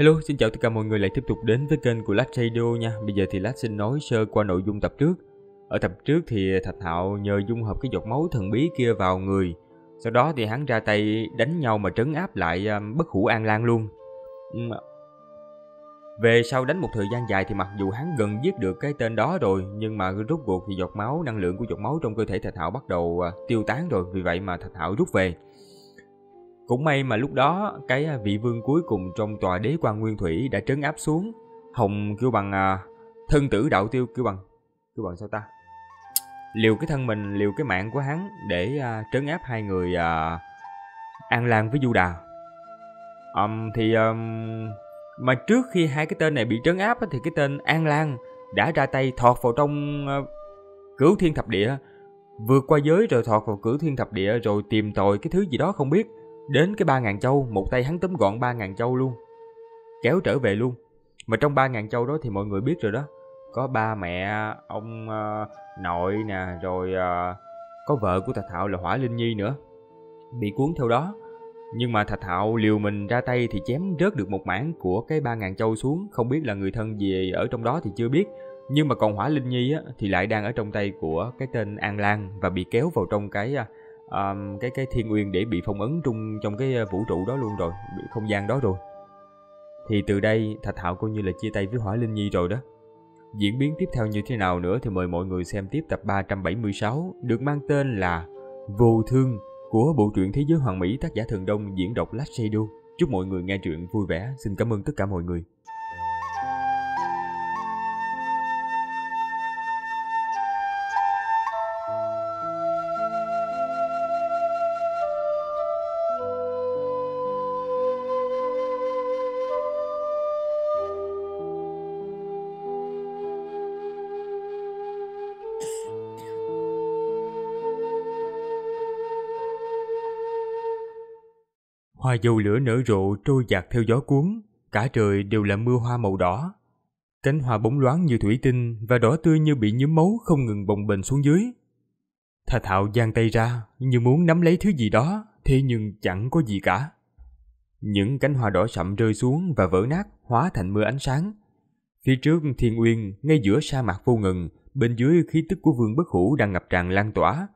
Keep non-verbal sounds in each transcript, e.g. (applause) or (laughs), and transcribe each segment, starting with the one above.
Hello, xin chào tất cả mọi người lại tiếp tục đến với kênh của Lát Radio nha. Bây giờ thì Lát xin nói sơ qua nội dung tập trước. Ở tập trước thì Thạch Hạo nhờ dung hợp cái giọt máu thần bí kia vào người. Sau đó thì hắn ra tay đánh nhau mà trấn áp lại um, bất hủ An Lan luôn. Về sau đánh một thời gian dài thì mặc dù hắn gần giết được cái tên đó rồi nhưng mà rút cuộc thì giọt máu, năng lượng của giọt máu trong cơ thể Thạch Hạo bắt đầu à, tiêu tán rồi vì vậy mà Thạch Hạo rút về. Cũng may mà lúc đó cái à, vị vương cuối cùng trong tòa đế quan nguyên thủy đã trấn áp xuống. Hồng kêu bằng à, thân tử đạo tiêu kêu bằng kêu bằng sao ta? Liều cái thân mình, liều cái mạng của hắn để à, trấn áp hai người à, An Lan với Du Đà. Um, thì um, mà trước khi hai cái tên này bị trấn áp thì cái tên An Lan đã ra tay thọt vào trong uh, cửu thiên thập địa vượt qua giới rồi thọt vào cửu thiên thập địa rồi tìm tội cái thứ gì đó không biết Đến cái ba ngàn châu, một tay hắn túm gọn ba ngàn châu luôn. Kéo trở về luôn. Mà trong ba ngàn châu đó thì mọi người biết rồi đó. Có ba mẹ, ông uh, nội nè, rồi uh, có vợ của Thạch Thạo là Hỏa Linh Nhi nữa. Bị cuốn theo đó. Nhưng mà Thạch Thạo liều mình ra tay thì chém rớt được một mảng của cái ba ngàn châu xuống. Không biết là người thân gì ở trong đó thì chưa biết. Nhưng mà còn Hỏa Linh Nhi á, thì lại đang ở trong tay của cái tên An Lan và bị kéo vào trong cái ờ, um, cái cái thiên nguyên để bị phong ấn trong trong cái ờ, vũ trụ đó luôn rồi, bị không gian đó rồi. Thì từ đây Thạch Hạo coi như là chia tay với Hỏa Linh Nhi rồi đó. Diễn biến tiếp theo như thế nào nữa thì mời mọi người xem tiếp tập 376 được mang tên là Vô Thương của bộ truyện Thế giới Hoàng Mỹ tác giả thường Đông diễn đọc Lách Chúc mọi người nghe truyện vui vẻ. Xin cảm ơn tất cả mọi người. hoa dầu lửa nở rộ trôi dạt theo gió cuốn, cả trời đều là mưa hoa màu đỏ. Cánh hoa bóng loáng như thủy tinh và đỏ tươi như bị nhúm máu không ngừng bồng bềnh xuống dưới. Thà Thạo giang tay ra như muốn nắm lấy thứ gì đó, thế nhưng chẳng có gì cả. Những cánh hoa đỏ sậm rơi xuống và vỡ nát, hóa thành mưa ánh sáng. Phía trước thiên uyên, ngay giữa sa mạc vô ngừng, bên dưới khí tức của vương bất hủ đang ngập tràn lan tỏa.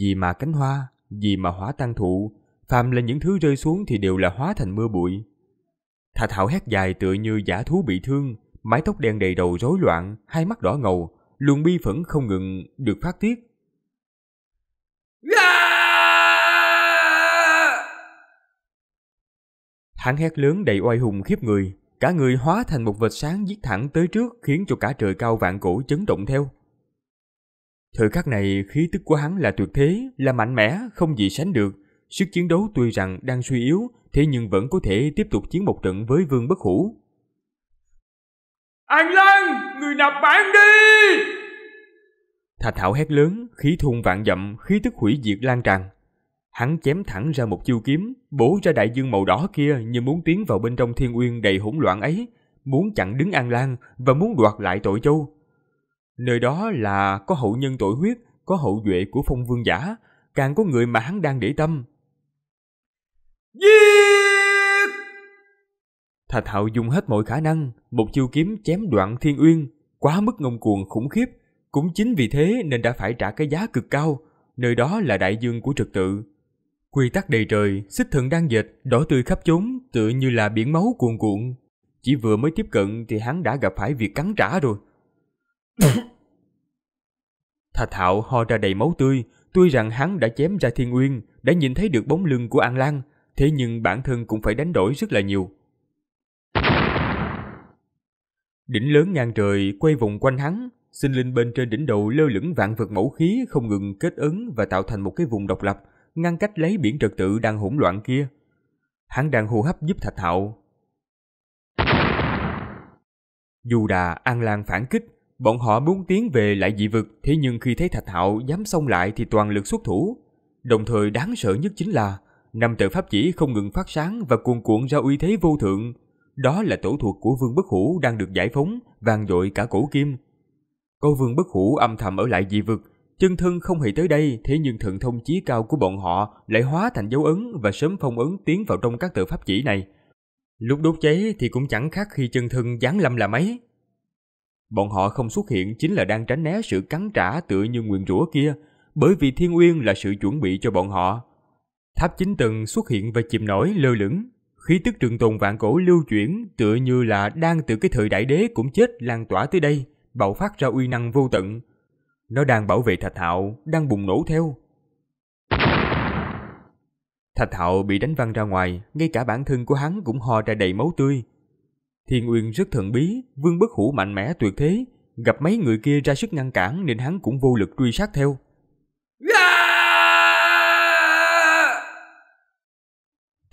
Vì mà cánh hoa, vì mà hóa tan thụ, phàm là những thứ rơi xuống thì đều là hóa thành mưa bụi. Thà Thảo hét dài tựa như giả thú bị thương, mái tóc đen đầy đầu rối loạn, hai mắt đỏ ngầu, luồng bi phẫn không ngừng được phát tiết. Hắn hét lớn đầy oai hùng khiếp người, cả người hóa thành một vệt sáng giết thẳng tới trước khiến cho cả trời cao vạn cổ chấn động theo. Thời khắc này khí tức của hắn là tuyệt thế, là mạnh mẽ, không gì sánh được, Sức chiến đấu tuy rằng đang suy yếu, thế nhưng vẫn có thể tiếp tục chiến một trận với Vương Bất Hủ. An Lan, người nạp bản đi! Thạch Thảo hét lớn, khí thun vạn dặm, khí tức hủy diệt lan tràn. Hắn chém thẳng ra một chiêu kiếm, bổ ra đại dương màu đỏ kia như muốn tiến vào bên trong thiên uyên đầy hỗn loạn ấy, muốn chặn đứng An Lan và muốn đoạt lại tội châu. Nơi đó là có hậu nhân tội huyết, có hậu duệ của phong vương giả, càng có người mà hắn đang để tâm, Giết! Thạch Hạo dùng hết mọi khả năng, một chiêu kiếm chém đoạn thiên uyên, quá mức ngông cuồng khủng khiếp. Cũng chính vì thế nên đã phải trả cái giá cực cao, nơi đó là đại dương của trực tự. Quy tắc đầy trời, xích thần đang dệt, đỏ tươi khắp chốn, tựa như là biển máu cuồn cuộn. Chỉ vừa mới tiếp cận thì hắn đã gặp phải việc cắn trả rồi. (coughs) Thạch Hạo ho ra đầy máu tươi, tuy rằng hắn đã chém ra thiên Uyên, đã nhìn thấy được bóng lưng của An Lan, thế nhưng bản thân cũng phải đánh đổi rất là nhiều. Đỉnh lớn ngang trời quay vòng quanh hắn, sinh linh bên trên đỉnh đầu lơ lửng vạn vật mẫu khí không ngừng kết ứng và tạo thành một cái vùng độc lập, ngăn cách lấy biển trật tự đang hỗn loạn kia. Hắn đang hô hấp giúp Thạch Hạo. Dù đà an lan phản kích, bọn họ muốn tiến về lại dị vực, thế nhưng khi thấy Thạch Hạo dám xông lại thì toàn lực xuất thủ. Đồng thời đáng sợ nhất chính là năm tự pháp chỉ không ngừng phát sáng và cuồn cuộn ra uy thế vô thượng. Đó là tổ thuộc của Vương Bất Hủ đang được giải phóng, vang dội cả cổ kim. Cô Vương Bất Hủ âm thầm ở lại dị vực, chân thân không hề tới đây, thế nhưng thần thông chí cao của bọn họ lại hóa thành dấu ấn và sớm phong ấn tiến vào trong các tự pháp chỉ này. Lúc đốt cháy thì cũng chẳng khác khi chân thân giáng lâm là mấy. Bọn họ không xuất hiện chính là đang tránh né sự cắn trả tựa như nguyền rủa kia, bởi vì thiên uyên là sự chuẩn bị cho bọn họ. Tháp chính tầng xuất hiện và chìm nổi lơ lửng, khí tức trường tồn vạn cổ lưu chuyển tựa như là đang từ cái thời đại đế cũng chết lan tỏa tới đây, bạo phát ra uy năng vô tận. Nó đang bảo vệ Thạch Hạo, đang bùng nổ theo. Thạch Hạo bị đánh văng ra ngoài, ngay cả bản thân của hắn cũng ho ra đầy máu tươi. Thiên Uyên rất thần bí, Vương Bất Hủ mạnh mẽ tuyệt thế, gặp mấy người kia ra sức ngăn cản nên hắn cũng vô lực truy sát theo. Yeah!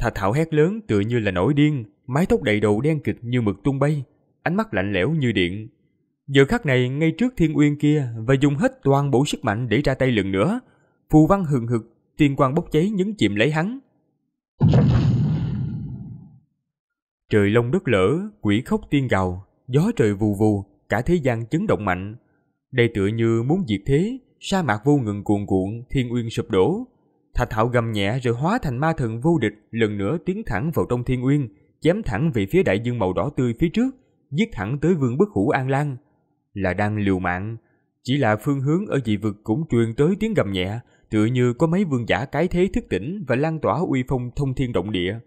Thà Thảo hét lớn tựa như là nổi điên, mái tóc đầy đầu đen kịch như mực tung bay, ánh mắt lạnh lẽo như điện. Giờ khắc này ngay trước Thiên Uyên kia và dùng hết toàn bộ sức mạnh để ra tay lần nữa, phù văn hừng hực, tiên quang bốc cháy nhấn chìm lấy hắn. Trời lông đất lở, quỷ khóc tiên gào, gió trời vù vù, cả thế gian chấn động mạnh. Đây tựa như muốn diệt thế, sa mạc vô ngừng cuồn cuộn, thiên uyên sụp đổ, Thạch Hạo gầm nhẹ rồi hóa thành ma thần vô địch, lần nữa tiến thẳng vào trong thiên uyên, chém thẳng về phía đại dương màu đỏ tươi phía trước, giết thẳng tới vương bất hủ An Lan. Là đang liều mạng, chỉ là phương hướng ở dị vực cũng truyền tới tiếng gầm nhẹ, tựa như có mấy vương giả cái thế thức tỉnh và lan tỏa uy phong thông thiên động địa.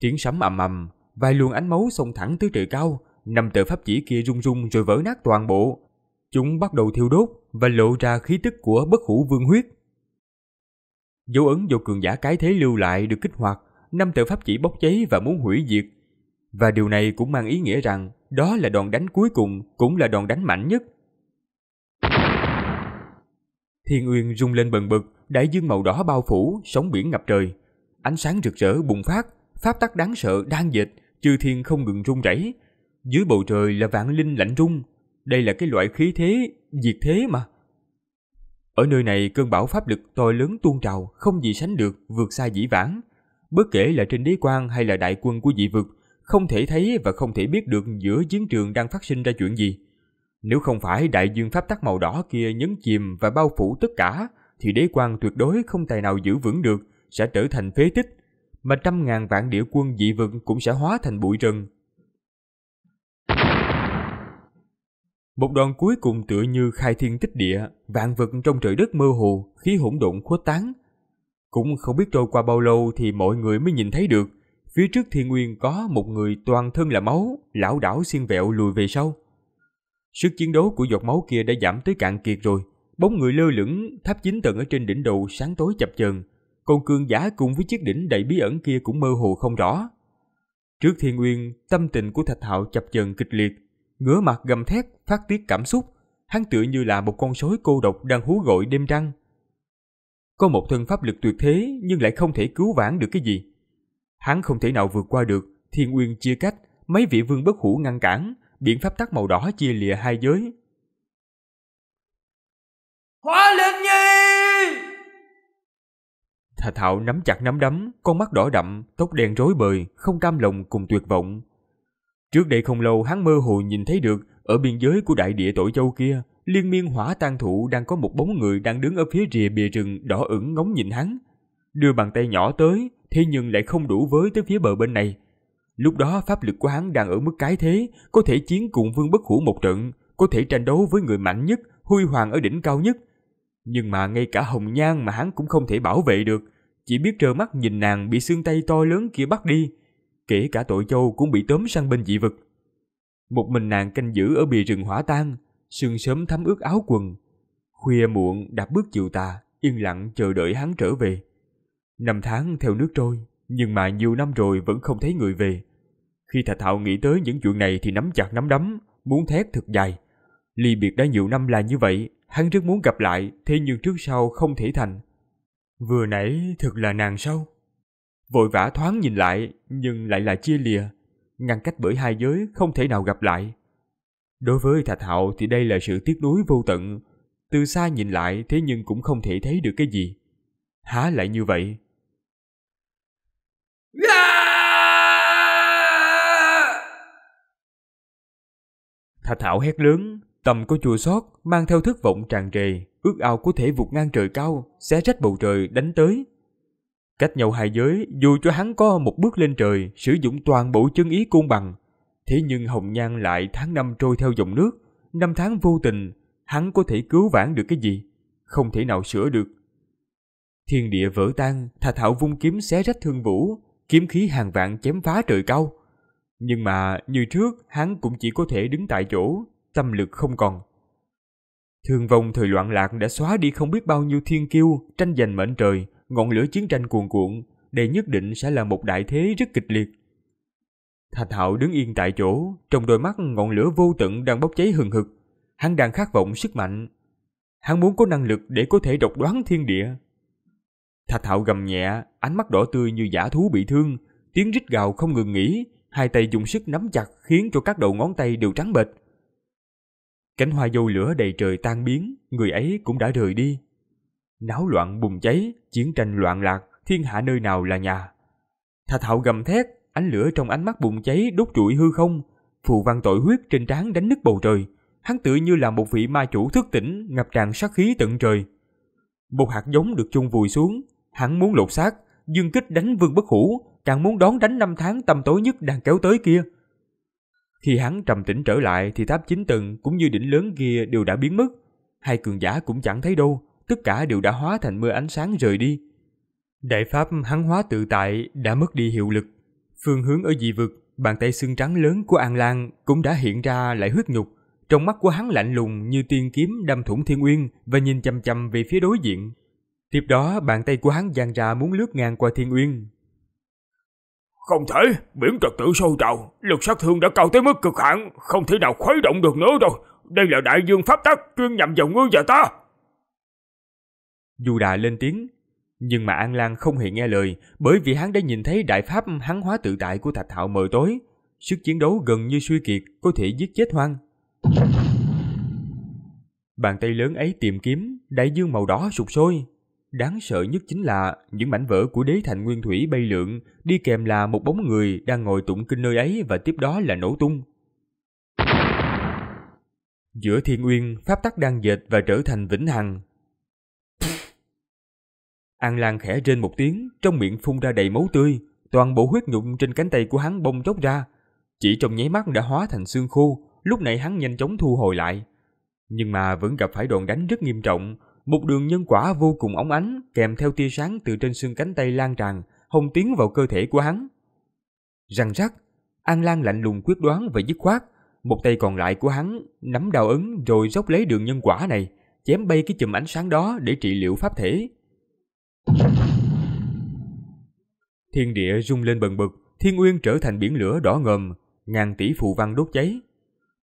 Tiếng sấm ầm ầm, vài luồng ánh máu xông thẳng tới trời cao, năm tờ pháp chỉ kia rung rung rồi vỡ nát toàn bộ. Chúng bắt đầu thiêu đốt và lộ ra khí tức của bất hủ vương huyết. Dấu ấn do cường giả cái thế lưu lại được kích hoạt, năm tự pháp chỉ bốc cháy và muốn hủy diệt. Và điều này cũng mang ý nghĩa rằng đó là đòn đánh cuối cùng, cũng là đòn đánh mạnh nhất. Thiên uyên rung lên bần bật, đại dương màu đỏ bao phủ, sóng biển ngập trời. Ánh sáng rực rỡ bùng phát, pháp tắc đáng sợ đang dịch, chư thiên không ngừng rung rẩy. Dưới bầu trời là vạn linh lạnh rung. Đây là cái loại khí thế, diệt thế mà. Ở nơi này cơn bão pháp lực to lớn tuôn trào không gì sánh được vượt xa dĩ vãng. Bất kể là trên đế quan hay là đại quân của dị vực, không thể thấy và không thể biết được giữa chiến trường đang phát sinh ra chuyện gì. Nếu không phải đại dương pháp tắc màu đỏ kia nhấn chìm và bao phủ tất cả, thì đế quan tuyệt đối không tài nào giữ vững được, sẽ trở thành phế tích, mà trăm ngàn vạn địa quân dị vực cũng sẽ hóa thành bụi rừng. Một đoạn cuối cùng tựa như khai thiên tích địa, vạn vật trong trời đất mơ hồ, khí hỗn độn khuất tán. Cũng không biết trôi qua bao lâu thì mọi người mới nhìn thấy được, phía trước thiên nguyên có một người toàn thân là máu, lão đảo xiên vẹo lùi về sau. Sức chiến đấu của giọt máu kia đã giảm tới cạn kiệt rồi, bóng người lơ lửng, tháp chín tầng ở trên đỉnh đầu sáng tối chập chờn, còn cương giả cùng với chiếc đỉnh đầy bí ẩn kia cũng mơ hồ không rõ. Trước thiên nguyên, tâm tình của Thạch Hạo chập chờn kịch liệt, ngửa mặt gầm thét, phát tiết cảm xúc, hắn tựa như là một con sói cô độc đang hú gọi đêm trăng. Có một thân pháp lực tuyệt thế nhưng lại không thể cứu vãn được cái gì. Hắn không thể nào vượt qua được, thiên uyên chia cách, mấy vị vương bất hủ ngăn cản, biện pháp tắc màu đỏ chia lìa hai giới. Hóa linh nhi! Thà Thạo nắm chặt nắm đấm, con mắt đỏ đậm, tóc đen rối bời, không cam lòng cùng tuyệt vọng, Trước đây không lâu hắn mơ hồ nhìn thấy được ở biên giới của đại địa tội châu kia, liên miên hỏa tan thụ đang có một bóng người đang đứng ở phía rìa bìa rừng đỏ ửng ngóng nhìn hắn. Đưa bàn tay nhỏ tới, thế nhưng lại không đủ với tới phía bờ bên này. Lúc đó pháp lực của hắn đang ở mức cái thế, có thể chiến cùng vương bất hủ một trận, có thể tranh đấu với người mạnh nhất, huy hoàng ở đỉnh cao nhất. Nhưng mà ngay cả hồng nhan mà hắn cũng không thể bảo vệ được, chỉ biết trơ mắt nhìn nàng bị xương tay to lớn kia bắt đi, kể cả tội châu cũng bị tóm sang bên dị vực. Một mình nàng canh giữ ở bìa rừng hỏa tan, sương sớm thấm ướt áo quần. Khuya muộn đạp bước chiều tà, yên lặng chờ đợi hắn trở về. Năm tháng theo nước trôi, nhưng mà nhiều năm rồi vẫn không thấy người về. Khi Thạch thạo nghĩ tới những chuyện này thì nắm chặt nắm đấm, muốn thét thật dài. Ly biệt đã nhiều năm là như vậy, hắn rất muốn gặp lại, thế nhưng trước sau không thể thành. Vừa nãy thật là nàng sâu vội vã thoáng nhìn lại nhưng lại là chia lìa, ngăn cách bởi hai giới không thể nào gặp lại. Đối với Thạch Hạo thì đây là sự tiếc nuối vô tận, từ xa nhìn lại thế nhưng cũng không thể thấy được cái gì. Há lại như vậy. Thạch Hạo hét lớn, tầm của chùa xót mang theo thất vọng tràn trề, ước ao có thể vụt ngang trời cao, xé rách bầu trời đánh tới Cách nhau hai giới, dù cho hắn có một bước lên trời, sử dụng toàn bộ chân ý côn bằng. Thế nhưng Hồng Nhan lại tháng năm trôi theo dòng nước, năm tháng vô tình, hắn có thể cứu vãn được cái gì? Không thể nào sửa được. Thiên địa vỡ tan, Thà Thảo vung kiếm xé rách thương vũ, kiếm khí hàng vạn chém phá trời cao. Nhưng mà như trước, hắn cũng chỉ có thể đứng tại chỗ, tâm lực không còn. Thương vong thời loạn lạc đã xóa đi không biết bao nhiêu thiên kiêu tranh giành mệnh trời, ngọn lửa chiến tranh cuồn cuộn, đây nhất định sẽ là một đại thế rất kịch liệt. Thạch Hạo đứng yên tại chỗ, trong đôi mắt ngọn lửa vô tận đang bốc cháy hừng hực. Hắn đang khát vọng sức mạnh. Hắn muốn có năng lực để có thể độc đoán thiên địa. Thạch Hạo gầm nhẹ, ánh mắt đỏ tươi như giả thú bị thương, tiếng rít gào không ngừng nghỉ, hai tay dùng sức nắm chặt khiến cho các đầu ngón tay đều trắng bệch. Cánh hoa dâu lửa đầy trời tan biến, người ấy cũng đã rời đi. Náo loạn bùng cháy, chiến tranh loạn lạc, thiên hạ nơi nào là nhà. Thà thạo gầm thét, ánh lửa trong ánh mắt bùng cháy đốt trụi hư không. Phù văn tội huyết trên trán đánh nứt bầu trời. Hắn tự như là một vị ma chủ thức tỉnh, ngập tràn sát khí tận trời. Một hạt giống được chung vùi xuống, hắn muốn lột xác, dương kích đánh vương bất hủ, càng muốn đón đánh năm tháng tâm tối nhất đang kéo tới kia. Khi hắn trầm tĩnh trở lại thì tháp chín tầng cũng như đỉnh lớn kia đều đã biến mất. Hai cường giả cũng chẳng thấy đâu, tất cả đều đã hóa thành mưa ánh sáng rời đi. Đại pháp hắn hóa tự tại đã mất đi hiệu lực. Phương hướng ở dị vực, bàn tay xương trắng lớn của An Lan cũng đã hiện ra lại huyết nhục. Trong mắt của hắn lạnh lùng như tiên kiếm đâm thủng thiên uyên và nhìn chăm chăm về phía đối diện. Tiếp đó, bàn tay của hắn giang ra muốn lướt ngang qua thiên uyên. Không thể, biển trật tự sâu trào, lực sát thương đã cao tới mức cực hạn, không thể nào khuấy động được nữa rồi. Đây là đại dương pháp tắc chuyên nhằm vào ngươi và ta. Dù đà lên tiếng, nhưng mà An Lan không hề nghe lời bởi vì hắn đã nhìn thấy đại pháp hắn hóa tự tại của Thạch Hạo mờ tối. Sức chiến đấu gần như suy kiệt, có thể giết chết hoang. Bàn tay lớn ấy tìm kiếm, đại dương màu đỏ sụp sôi. Đáng sợ nhất chính là những mảnh vỡ của đế thành nguyên thủy bay lượn, đi kèm là một bóng người đang ngồi tụng kinh nơi ấy và tiếp đó là nổ tung. Giữa thiên nguyên, pháp tắc đang dệt và trở thành vĩnh hằng, An Lan khẽ rên một tiếng, trong miệng phun ra đầy máu tươi, toàn bộ huyết nhụm trên cánh tay của hắn bông chốc ra. Chỉ trong nháy mắt đã hóa thành xương khô, lúc này hắn nhanh chóng thu hồi lại. Nhưng mà vẫn gặp phải đòn đánh rất nghiêm trọng, một đường nhân quả vô cùng ống ánh kèm theo tia sáng từ trên xương cánh tay lan tràn, hồng tiến vào cơ thể của hắn. Răng rắc, An Lan lạnh lùng quyết đoán và dứt khoát, một tay còn lại của hắn nắm đào ấn rồi dốc lấy đường nhân quả này, chém bay cái chùm ánh sáng đó để trị liệu pháp thể. Thiên địa rung lên bần bật, thiên uyên trở thành biển lửa đỏ ngầm, ngàn tỷ phù văn đốt cháy.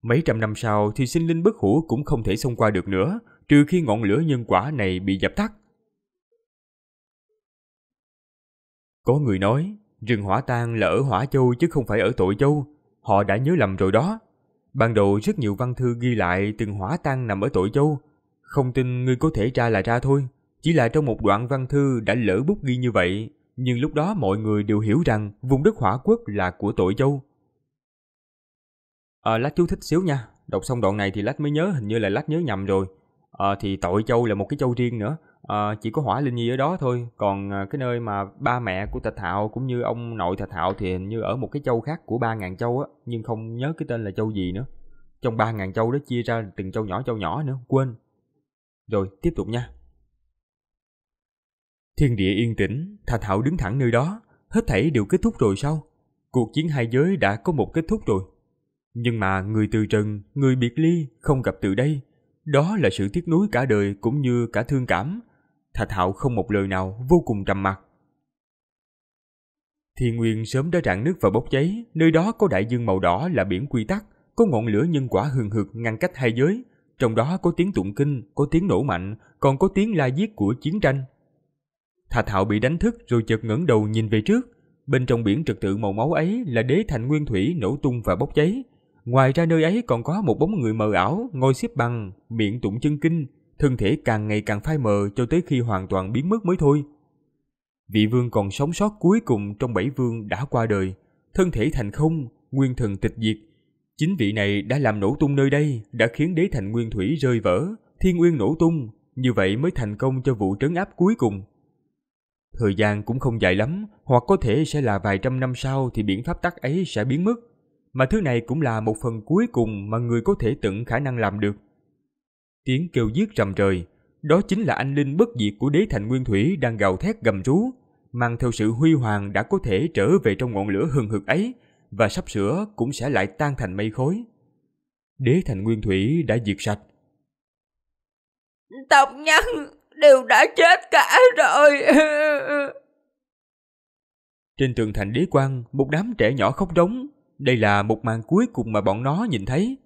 Mấy trăm năm sau thì sinh linh bất hủ cũng không thể xông qua được nữa, trừ khi ngọn lửa nhân quả này bị dập tắt. Có người nói, rừng hỏa tan là ở Hỏa Châu chứ không phải ở Tội Châu, họ đã nhớ lầm rồi đó. Ban đầu rất nhiều văn thư ghi lại từng hỏa tan nằm ở Tội Châu, không tin ngươi có thể tra là ra thôi. Chỉ là trong một đoạn văn thư đã lỡ bút ghi như vậy, nhưng lúc đó mọi người đều hiểu rằng vùng đất hỏa quốc là của tội châu. À, lát chú thích xíu nha, đọc xong đoạn này thì lát mới nhớ hình như là lát nhớ nhầm rồi. À, thì tội châu là một cái châu riêng nữa, à, chỉ có hỏa linh nhi ở đó thôi, còn à, cái nơi mà ba mẹ của Thạch thạo cũng như ông nội Thạch thạo thì hình như ở một cái châu khác của ba ngàn châu á, nhưng không nhớ cái tên là châu gì nữa. Trong ba ngàn châu đó chia ra từng châu nhỏ châu nhỏ nữa, quên. Rồi, tiếp tục nha. Thiên địa yên tĩnh, Thạch Hạo đứng thẳng nơi đó, hết thảy đều kết thúc rồi sao? Cuộc chiến hai giới đã có một kết thúc rồi. Nhưng mà người từ trần, người biệt ly không gặp từ đây, đó là sự tiếc nuối cả đời cũng như cả thương cảm. Thạch Hạo không một lời nào, vô cùng trầm mặc. Thiên Nguyên sớm đã rạn nước và bốc cháy, nơi đó có đại dương màu đỏ là biển quy tắc, có ngọn lửa nhân quả hừng hực ngăn cách hai giới, trong đó có tiếng tụng kinh, có tiếng nổ mạnh, còn có tiếng la giết của chiến tranh, Thạch Thạo bị đánh thức rồi chợt ngẩng đầu nhìn về trước. Bên trong biển trật tự màu máu ấy là đế thành nguyên thủy nổ tung và bốc cháy. Ngoài ra nơi ấy còn có một bóng người mờ ảo, ngồi xếp bằng, miệng tụng chân kinh, thân thể càng ngày càng phai mờ cho tới khi hoàn toàn biến mất mới thôi. Vị vương còn sống sót cuối cùng trong bảy vương đã qua đời, thân thể thành không, nguyên thần tịch diệt. Chính vị này đã làm nổ tung nơi đây, đã khiến đế thành nguyên thủy rơi vỡ, thiên nguyên nổ tung, như vậy mới thành công cho vụ trấn áp cuối cùng. Thời gian cũng không dài lắm, hoặc có thể sẽ là vài trăm năm sau thì biện pháp tắc ấy sẽ biến mất. Mà thứ này cũng là một phần cuối cùng mà người có thể tận khả năng làm được. Tiếng kêu giết rầm trời, đó chính là anh linh bất diệt của đế thành nguyên thủy đang gào thét gầm rú, mang theo sự huy hoàng đã có thể trở về trong ngọn lửa hừng hực ấy và sắp sửa cũng sẽ lại tan thành mây khói. Đế thành nguyên thủy đã diệt sạch. Tộc nhân, đều đã chết cả rồi. Trên tường thành đế quan, một đám trẻ nhỏ khóc đống. Đây là một màn cuối cùng mà bọn nó nhìn thấy.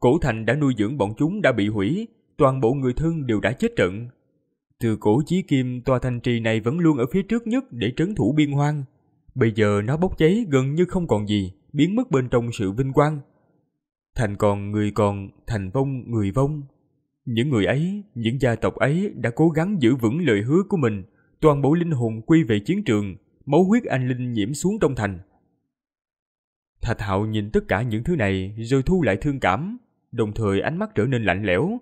Cổ thành đã nuôi dưỡng bọn chúng đã bị hủy, toàn bộ người thân đều đã chết trận. Từ cổ chí kim, tòa thành trì này vẫn luôn ở phía trước nhất để trấn thủ biên hoang. Bây giờ nó bốc cháy gần như không còn gì, biến mất bên trong sự vinh quang. Thành còn người còn, thành vong người vong, những người ấy, những gia tộc ấy đã cố gắng giữ vững lời hứa của mình, toàn bộ linh hồn quy về chiến trường, máu huyết anh linh nhiễm xuống trong thành. Thạch Hạo nhìn tất cả những thứ này rồi thu lại thương cảm, đồng thời ánh mắt trở nên lạnh lẽo.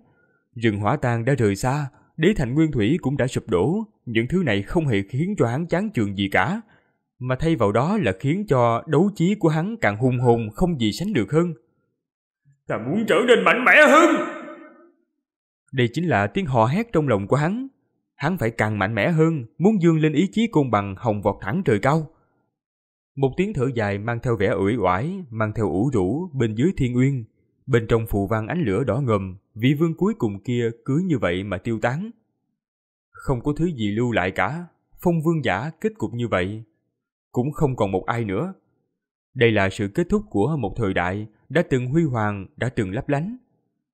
Rừng hỏa tan đã rời xa, đế thành nguyên thủy cũng đã sụp đổ, những thứ này không hề khiến cho hắn chán trường gì cả, mà thay vào đó là khiến cho đấu chí của hắn càng hùng hồn không gì sánh được hơn. Ta muốn trở nên mạnh mẽ hơn! Đây chính là tiếng hò hét trong lòng của hắn. Hắn phải càng mạnh mẽ hơn, muốn dương lên ý chí côn bằng hồng vọt thẳng trời cao. Một tiếng thở dài mang theo vẻ uể oải, mang theo ủ rũ bên dưới thiên uyên. Bên trong phù văn ánh lửa đỏ ngầm, vị vương cuối cùng kia cứ như vậy mà tiêu tán. Không có thứ gì lưu lại cả, phong vương giả kết cục như vậy. Cũng không còn một ai nữa. Đây là sự kết thúc của một thời đại đã từng huy hoàng, đã từng lấp lánh,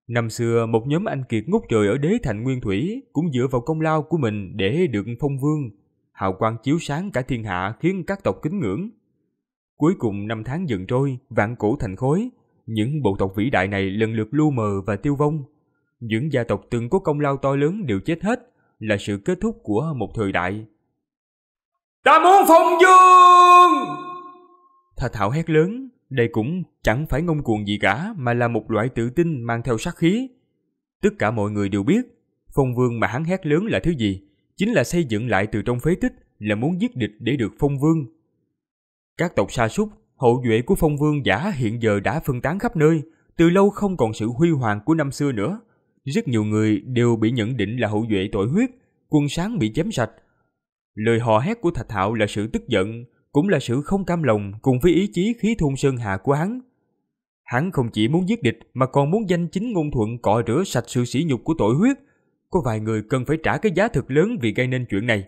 Năm xưa, một nhóm anh kiệt ngút trời ở đế thành Nguyên Thủy cũng dựa vào công lao của mình để được phong vương. Hào quang chiếu sáng cả thiên hạ khiến các tộc kính ngưỡng. Cuối cùng năm tháng dần trôi, vạn cổ thành khối, những bộ tộc vĩ đại này lần lượt lu mờ và tiêu vong. Những gia tộc từng có công lao to lớn đều chết hết, là sự kết thúc của một thời đại. Ta muốn phong vương! Thạch Thảo hét lớn, đây cũng chẳng phải ngông cuồng gì cả mà là một loại tự tin mang theo sát khí. Tất cả mọi người đều biết, phong vương mà hắn hét lớn là thứ gì, chính là xây dựng lại từ trong phế tích là muốn giết địch để được phong vương. Các tộc sa súc, hậu duệ của phong vương giả hiện giờ đã phân tán khắp nơi, từ lâu không còn sự huy hoàng của năm xưa nữa. Rất nhiều người đều bị nhận định là hậu duệ tội huyết, quân sáng bị chém sạch. Lời hò hét của Thạch Hạo là sự tức giận, cũng là sự không cam lòng cùng với ý chí khí thôn sơn hạ của hắn. Hắn không chỉ muốn giết địch mà còn muốn danh chính ngôn thuận cọ rửa sạch sự sỉ nhục của tội huyết. Có vài người cần phải trả cái giá thật lớn vì gây nên chuyện này.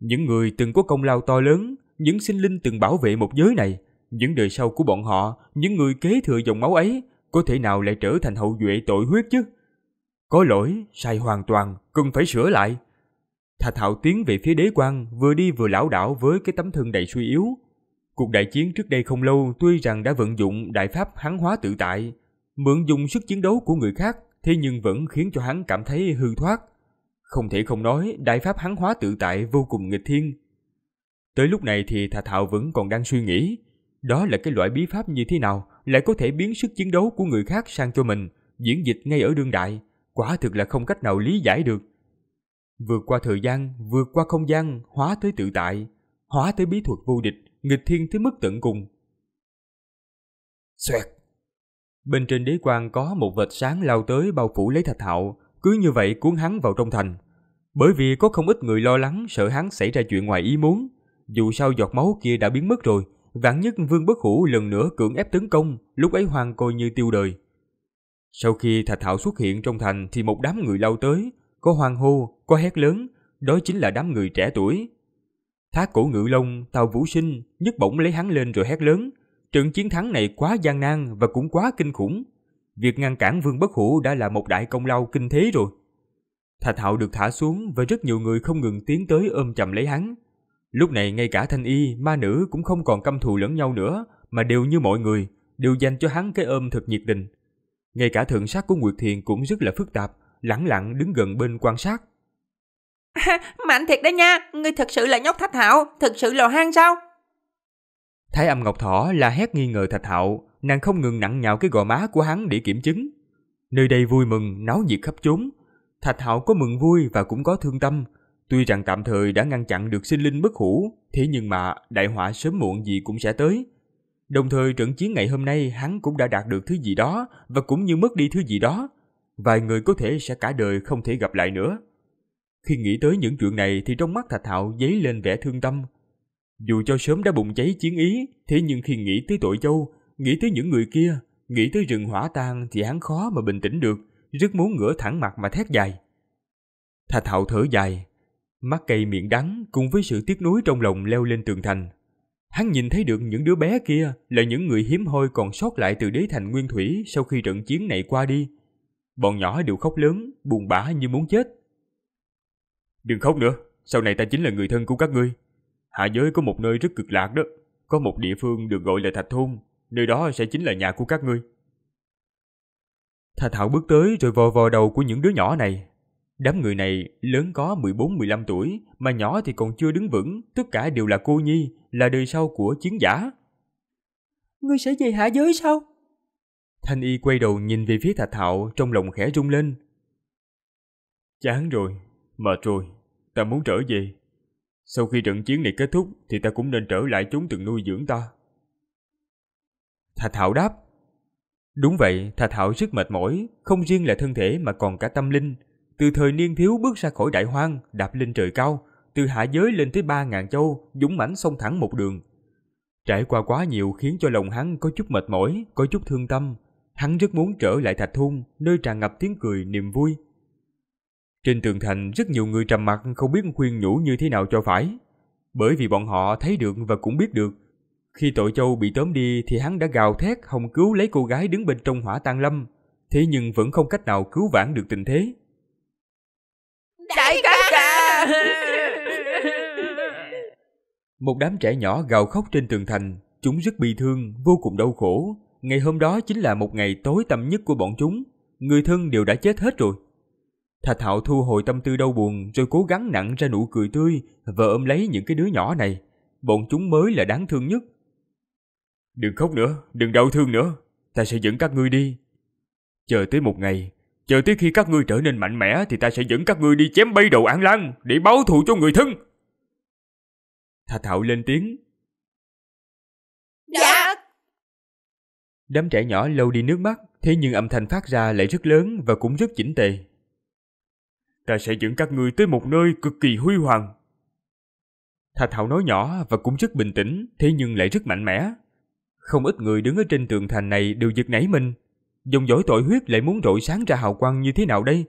Những người từng có công lao to lớn, những sinh linh từng bảo vệ một giới này, những đời sau của bọn họ, những người kế thừa dòng máu ấy, có thể nào lại trở thành hậu duệ tội huyết chứ? Có lỗi, sai hoàn toàn, cần phải sửa lại. Thà Thảo tiến về phía đế quan, vừa đi vừa lão đảo với cái tấm thân đầy suy yếu. Cuộc đại chiến trước đây không lâu tuy rằng đã vận dụng đại pháp hắn hóa tự tại, mượn dùng sức chiến đấu của người khác, thế nhưng vẫn khiến cho hắn cảm thấy hư thoát. Không thể không nói, đại pháp hắn hóa tự tại vô cùng nghịch thiên. Tới lúc này thì Thà Thảo vẫn còn đang suy nghĩ, đó là cái loại bí pháp như thế nào lại có thể biến sức chiến đấu của người khác sang cho mình, diễn dịch ngay ở đương đại, quả thực là không cách nào lý giải được. Vượt qua thời gian, vượt qua không gian, hóa tới tự tại, hóa tới bí thuật vô địch, nghịch thiên tới mức tận cùng. Xoẹt! Bên trên đế quan có một vệt sáng lao tới bao phủ lấy thạch hạo, cứ như vậy cuốn hắn vào trong thành. Bởi vì có không ít người lo lắng sợ hắn xảy ra chuyện ngoài ý muốn, dù sao giọt máu kia đã biến mất rồi, vạn nhất Vương Bất Hủ lần nữa cưỡng ép tấn công, lúc ấy hoàng coi như tiêu đời. Sau khi Thạch Thảo xuất hiện trong thành thì một đám người lao tới, có hoang hô, có hét lớn, đó chính là đám người trẻ tuổi. Thác cổ ngự lông, tàu vũ sinh, nhất bổng lấy hắn lên rồi hét lớn. Trận chiến thắng này quá gian nan và cũng quá kinh khủng. Việc ngăn cản vương bất hủ đã là một đại công lao kinh thế rồi. Thạch hạo được thả xuống và rất nhiều người không ngừng tiến tới ôm chầm lấy hắn. Lúc này ngay cả thanh y, ma nữ cũng không còn căm thù lẫn nhau nữa, mà đều như mọi người, đều dành cho hắn cái ôm thật nhiệt tình. Ngay cả thượng sát của Nguyệt Thiền cũng rất là phức tạp, lẳng lặng đứng gần bên quan sát. (laughs) mạnh thiệt đấy nha, ngươi thật sự là nhóc Thạch Hạo, thật sự lò hang sao? Thái âm Ngọc Thỏ la hét nghi ngờ Thạch Hạo, nàng không ngừng nặng nhào cái gò má của hắn để kiểm chứng. Nơi đây vui mừng, náo nhiệt khắp chốn. Thạch Hạo có mừng vui và cũng có thương tâm. Tuy rằng tạm thời đã ngăn chặn được sinh linh bất hủ, thế nhưng mà đại họa sớm muộn gì cũng sẽ tới. Đồng thời trận chiến ngày hôm nay hắn cũng đã đạt được thứ gì đó và cũng như mất đi thứ gì đó vài người có thể sẽ cả đời không thể gặp lại nữa. Khi nghĩ tới những chuyện này thì trong mắt Thạch Hạo dấy lên vẻ thương tâm. Dù cho sớm đã bùng cháy chiến ý, thế nhưng khi nghĩ tới tội châu, nghĩ tới những người kia, nghĩ tới rừng hỏa tan thì hắn khó mà bình tĩnh được, rất muốn ngửa thẳng mặt mà thét dài. Thạch Hạo thở dài, mắt cây miệng đắng cùng với sự tiếc nuối trong lòng leo lên tường thành. Hắn nhìn thấy được những đứa bé kia là những người hiếm hoi còn sót lại từ đế thành nguyên thủy sau khi trận chiến này qua đi. Bọn nhỏ đều khóc lớn, buồn bã như muốn chết. Đừng khóc nữa, sau này ta chính là người thân của các ngươi. Hạ giới có một nơi rất cực lạc đó, có một địa phương được gọi là Thạch Thôn, nơi đó sẽ chính là nhà của các ngươi. thạch Thảo bước tới rồi vò vò đầu của những đứa nhỏ này. Đám người này lớn có 14-15 tuổi, mà nhỏ thì còn chưa đứng vững, tất cả đều là cô nhi, là đời sau của chiến giả. Ngươi sẽ về hạ giới sao? Thanh Y quay đầu nhìn về phía Thạch Hạo trong lòng khẽ rung lên. Chán rồi, mệt rồi, ta muốn trở về. Sau khi trận chiến này kết thúc thì ta cũng nên trở lại chúng từng nuôi dưỡng ta. Thạch Hạo đáp. Đúng vậy, Thạch Hạo rất mệt mỏi, không riêng là thân thể mà còn cả tâm linh. Từ thời niên thiếu bước ra khỏi đại hoang, đạp lên trời cao, từ hạ giới lên tới ba ngàn châu, dũng mãnh xông thẳng một đường. Trải qua quá nhiều khiến cho lòng hắn có chút mệt mỏi, có chút thương tâm. Hắn rất muốn trở lại thạch thung nơi tràn ngập tiếng cười, niềm vui. Trên tường thành rất nhiều người trầm mặc không biết khuyên nhủ như thế nào cho phải. Bởi vì bọn họ thấy được và cũng biết được. Khi tội châu bị tóm đi thì hắn đã gào thét hồng cứu lấy cô gái đứng bên trong hỏa tan lâm. Thế nhưng vẫn không cách nào cứu vãn được tình thế. Đại ca ca! Một đám trẻ nhỏ gào khóc trên tường thành. Chúng rất bi thương, vô cùng đau khổ, Ngày hôm đó chính là một ngày tối tăm nhất của bọn chúng, người thân đều đã chết hết rồi. Thạch Hạo thu hồi tâm tư đau buồn rồi cố gắng nặng ra nụ cười tươi và ôm lấy những cái đứa nhỏ này. Bọn chúng mới là đáng thương nhất. Đừng khóc nữa, đừng đau thương nữa. Ta sẽ dẫn các ngươi đi. Chờ tới một ngày, chờ tới khi các ngươi trở nên mạnh mẽ thì ta sẽ dẫn các ngươi đi chém bay đầu An lăng để báo thù cho người thân. Thạch Hạo lên tiếng, Đám trẻ nhỏ lâu đi nước mắt, thế nhưng âm thanh phát ra lại rất lớn và cũng rất chỉnh tề. Ta sẽ dẫn các ngươi tới một nơi cực kỳ huy hoàng. Thạch Hạo nói nhỏ và cũng rất bình tĩnh, thế nhưng lại rất mạnh mẽ. Không ít người đứng ở trên tường thành này đều giật nảy mình. Dòng dõi tội huyết lại muốn rọi sáng ra hào quang như thế nào đây?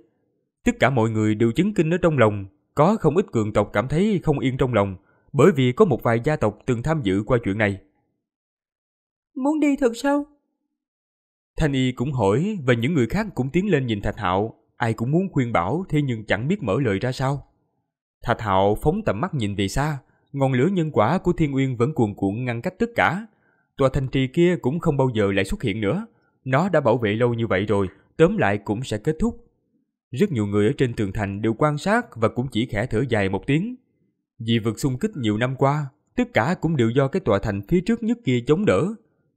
Tất cả mọi người đều chứng kinh ở trong lòng, có không ít cường tộc cảm thấy không yên trong lòng, bởi vì có một vài gia tộc từng tham dự qua chuyện này. Muốn đi thật sao? Thanh Y cũng hỏi và những người khác cũng tiến lên nhìn Thạch Hạo, ai cũng muốn khuyên bảo thế nhưng chẳng biết mở lời ra sao. Thạch Hạo phóng tầm mắt nhìn về xa, ngọn lửa nhân quả của Thiên Uyên vẫn cuồn cuộn ngăn cách tất cả. Tòa thành trì kia cũng không bao giờ lại xuất hiện nữa. Nó đã bảo vệ lâu như vậy rồi, tóm lại cũng sẽ kết thúc. Rất nhiều người ở trên tường thành đều quan sát và cũng chỉ khẽ thở dài một tiếng. Vì vượt xung kích nhiều năm qua, tất cả cũng đều do cái tòa thành phía trước nhất kia chống đỡ,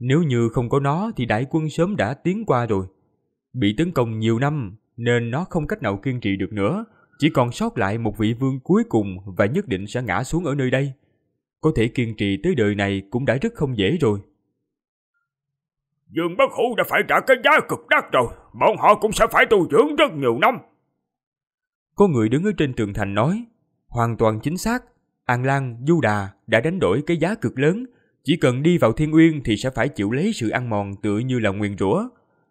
nếu như không có nó thì đại quân sớm đã tiến qua rồi. Bị tấn công nhiều năm nên nó không cách nào kiên trì được nữa, chỉ còn sót lại một vị vương cuối cùng và nhất định sẽ ngã xuống ở nơi đây. Có thể kiên trì tới đời này cũng đã rất không dễ rồi. Dương Bất Hủ đã phải trả cái giá cực đắt rồi, bọn họ cũng sẽ phải tu dưỡng rất nhiều năm. Có người đứng ở trên tường thành nói, hoàn toàn chính xác, An Lan, Du Đà đã đánh đổi cái giá cực lớn chỉ cần đi vào thiên uyên thì sẽ phải chịu lấy sự ăn mòn tựa như là nguyền rủa.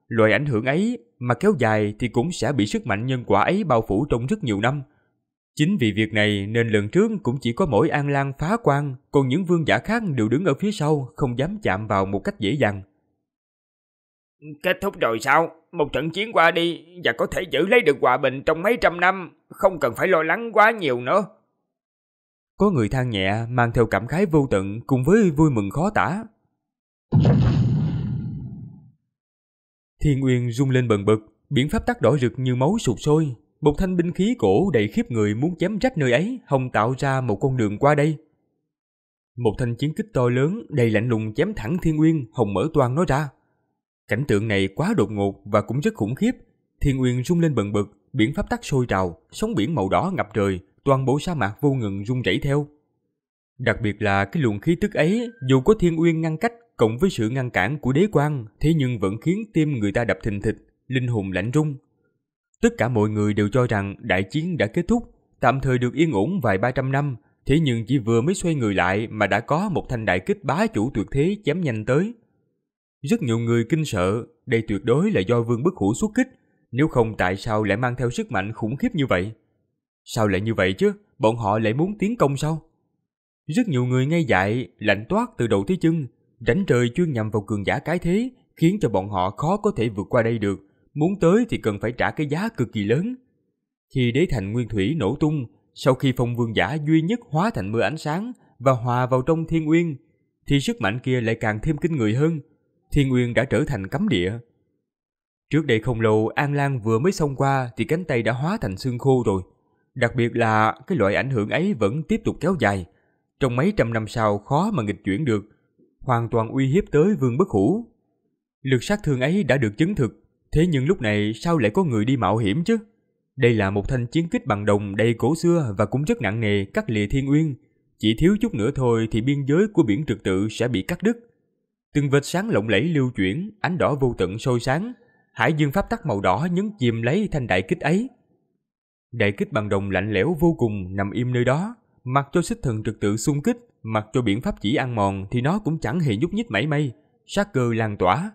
Loại ảnh hưởng ấy mà kéo dài thì cũng sẽ bị sức mạnh nhân quả ấy bao phủ trong rất nhiều năm. Chính vì việc này nên lần trước cũng chỉ có mỗi An Lan phá quan, còn những vương giả khác đều đứng ở phía sau, không dám chạm vào một cách dễ dàng. Kết thúc rồi sao? Một trận chiến qua đi và có thể giữ lấy được hòa bình trong mấy trăm năm, không cần phải lo lắng quá nhiều nữa. Có người than nhẹ mang theo cảm khái vô tận cùng với vui mừng khó tả. Thiên Uyên rung lên bần bật, biển pháp tắc đỏ rực như máu sụp sôi. Một thanh binh khí cổ đầy khiếp người muốn chém rách nơi ấy, hồng tạo ra một con đường qua đây. Một thanh chiến kích to lớn, đầy lạnh lùng chém thẳng Thiên Uyên, hồng mở toang nó ra. Cảnh tượng này quá đột ngột và cũng rất khủng khiếp. Thiên Uyên rung lên bần bật, biển pháp tắc sôi trào, sóng biển màu đỏ ngập trời, toàn bộ sa mạc vô ngừng rung rẩy theo. Đặc biệt là cái luồng khí tức ấy, dù có thiên uyên ngăn cách cộng với sự ngăn cản của đế quan, thế nhưng vẫn khiến tim người ta đập thình thịch, linh hồn lạnh rung. Tất cả mọi người đều cho rằng đại chiến đã kết thúc, tạm thời được yên ổn vài ba trăm năm, thế nhưng chỉ vừa mới xoay người lại mà đã có một thanh đại kích bá chủ tuyệt thế chém nhanh tới. Rất nhiều người kinh sợ, đây tuyệt đối là do Vương Bất Hủ xuất kích, nếu không tại sao lại mang theo sức mạnh khủng khiếp như vậy? Sao lại như vậy chứ? Bọn họ lại muốn tiến công sao? Rất nhiều người ngay dại, lạnh toát từ đầu tới chân, rảnh trời chuyên nhằm vào cường giả cái thế, khiến cho bọn họ khó có thể vượt qua đây được. Muốn tới thì cần phải trả cái giá cực kỳ lớn. Khi đế thành nguyên thủy nổ tung, sau khi phong vương giả duy nhất hóa thành mưa ánh sáng và hòa vào trong thiên uyên, thì sức mạnh kia lại càng thêm kinh người hơn. Thiên uyên đã trở thành cấm địa. Trước đây không lâu, An Lan vừa mới xông qua thì cánh tay đã hóa thành xương khô rồi Đặc biệt là cái loại ảnh hưởng ấy vẫn tiếp tục kéo dài, trong mấy trăm năm sau khó mà nghịch chuyển được, hoàn toàn uy hiếp tới vương bất hủ. Lực sát thương ấy đã được chứng thực, thế nhưng lúc này sao lại có người đi mạo hiểm chứ? Đây là một thanh chiến kích bằng đồng đầy cổ xưa và cũng rất nặng nề cắt lìa thiên uyên. Chỉ thiếu chút nữa thôi thì biên giới của biển trực tự sẽ bị cắt đứt. Từng vệt sáng lộng lẫy lưu chuyển, ánh đỏ vô tận sôi sáng. Hải dương pháp tắc màu đỏ nhấn chìm lấy thanh đại kích ấy. Đại kích bằng đồng lạnh lẽo vô cùng nằm im nơi đó, mặc cho xích thần trực tự xung kích, mặc cho biện pháp chỉ ăn mòn thì nó cũng chẳng hề nhúc nhích mảy may, sát cơ lan tỏa.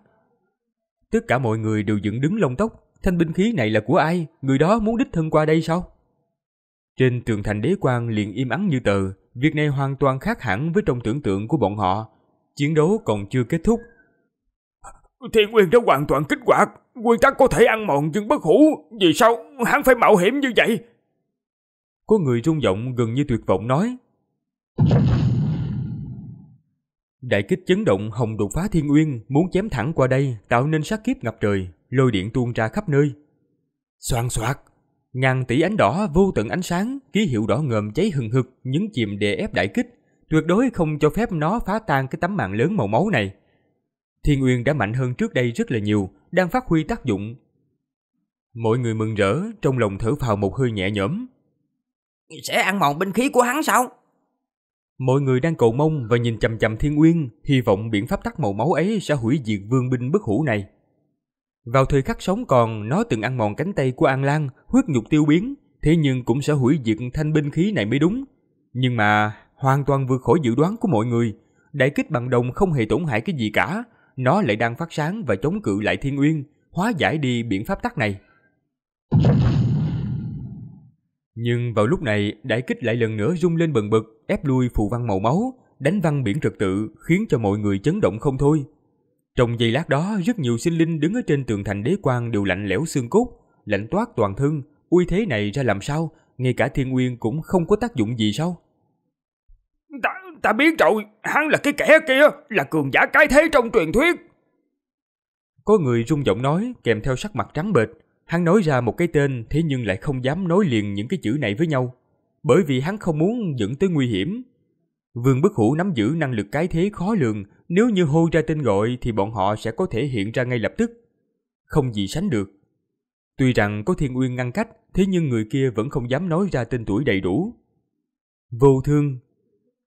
Tất cả mọi người đều dựng đứng lông tóc, thanh binh khí này là của ai, người đó muốn đích thân qua đây sao? Trên tường thành đế quan liền im ắng như tờ, việc này hoàn toàn khác hẳn với trong tưởng tượng của bọn họ. Chiến đấu còn chưa kết thúc, Thiên nguyên đã hoàn toàn kích hoạt, quy tắc có thể ăn mòn nhưng bất hủ, vì sao hắn phải mạo hiểm như vậy? Có người rung giọng gần như tuyệt vọng nói. Đại kích chấn động hồng đột phá thiên uyên, muốn chém thẳng qua đây, tạo nên sát kiếp ngập trời, lôi điện tuôn ra khắp nơi. Soạn soạt, ngàn tỷ ánh đỏ vô tận ánh sáng, ký hiệu đỏ ngòm cháy hừng hực, nhấn chìm đè ép đại kích, tuyệt đối không cho phép nó phá tan cái tấm màn lớn màu máu này. Thiên Uyên đã mạnh hơn trước đây rất là nhiều, đang phát huy tác dụng. Mọi người mừng rỡ, trong lòng thở phào một hơi nhẹ nhõm. Sẽ ăn mòn binh khí của hắn sao? Mọi người đang cầu mong và nhìn chầm chầm Thiên Uyên, hy vọng biện pháp tắc màu máu ấy sẽ hủy diệt vương binh bất hủ này. Vào thời khắc sống còn, nó từng ăn mòn cánh tay của An Lan, huyết nhục tiêu biến, thế nhưng cũng sẽ hủy diệt thanh binh khí này mới đúng. Nhưng mà, hoàn toàn vượt khỏi dự đoán của mọi người, đại kích bằng đồng không hề tổn hại cái gì cả, nó lại đang phát sáng và chống cự lại thiên uyên, hóa giải đi biện pháp tắc này. Nhưng vào lúc này, đại kích lại lần nữa rung lên bần bật, ép lui phù văn màu máu, đánh văng biển trật tự, khiến cho mọi người chấn động không thôi. Trong giây lát đó, rất nhiều sinh linh đứng ở trên tường thành đế quan đều lạnh lẽo xương cốt, lạnh toát toàn thân, uy thế này ra làm sao, ngay cả thiên Uyên cũng không có tác dụng gì sao? Ta, Ta biết rồi, hắn là cái kẻ kia, là cường giả cái thế trong truyền thuyết. Có người rung giọng nói, kèm theo sắc mặt trắng bệch. Hắn nói ra một cái tên, thế nhưng lại không dám nói liền những cái chữ này với nhau. Bởi vì hắn không muốn dẫn tới nguy hiểm. Vương Bất Hủ nắm giữ năng lực cái thế khó lường, nếu như hô ra tên gọi thì bọn họ sẽ có thể hiện ra ngay lập tức. Không gì sánh được. Tuy rằng có thiên uyên ngăn cách, thế nhưng người kia vẫn không dám nói ra tên tuổi đầy đủ. Vô thương,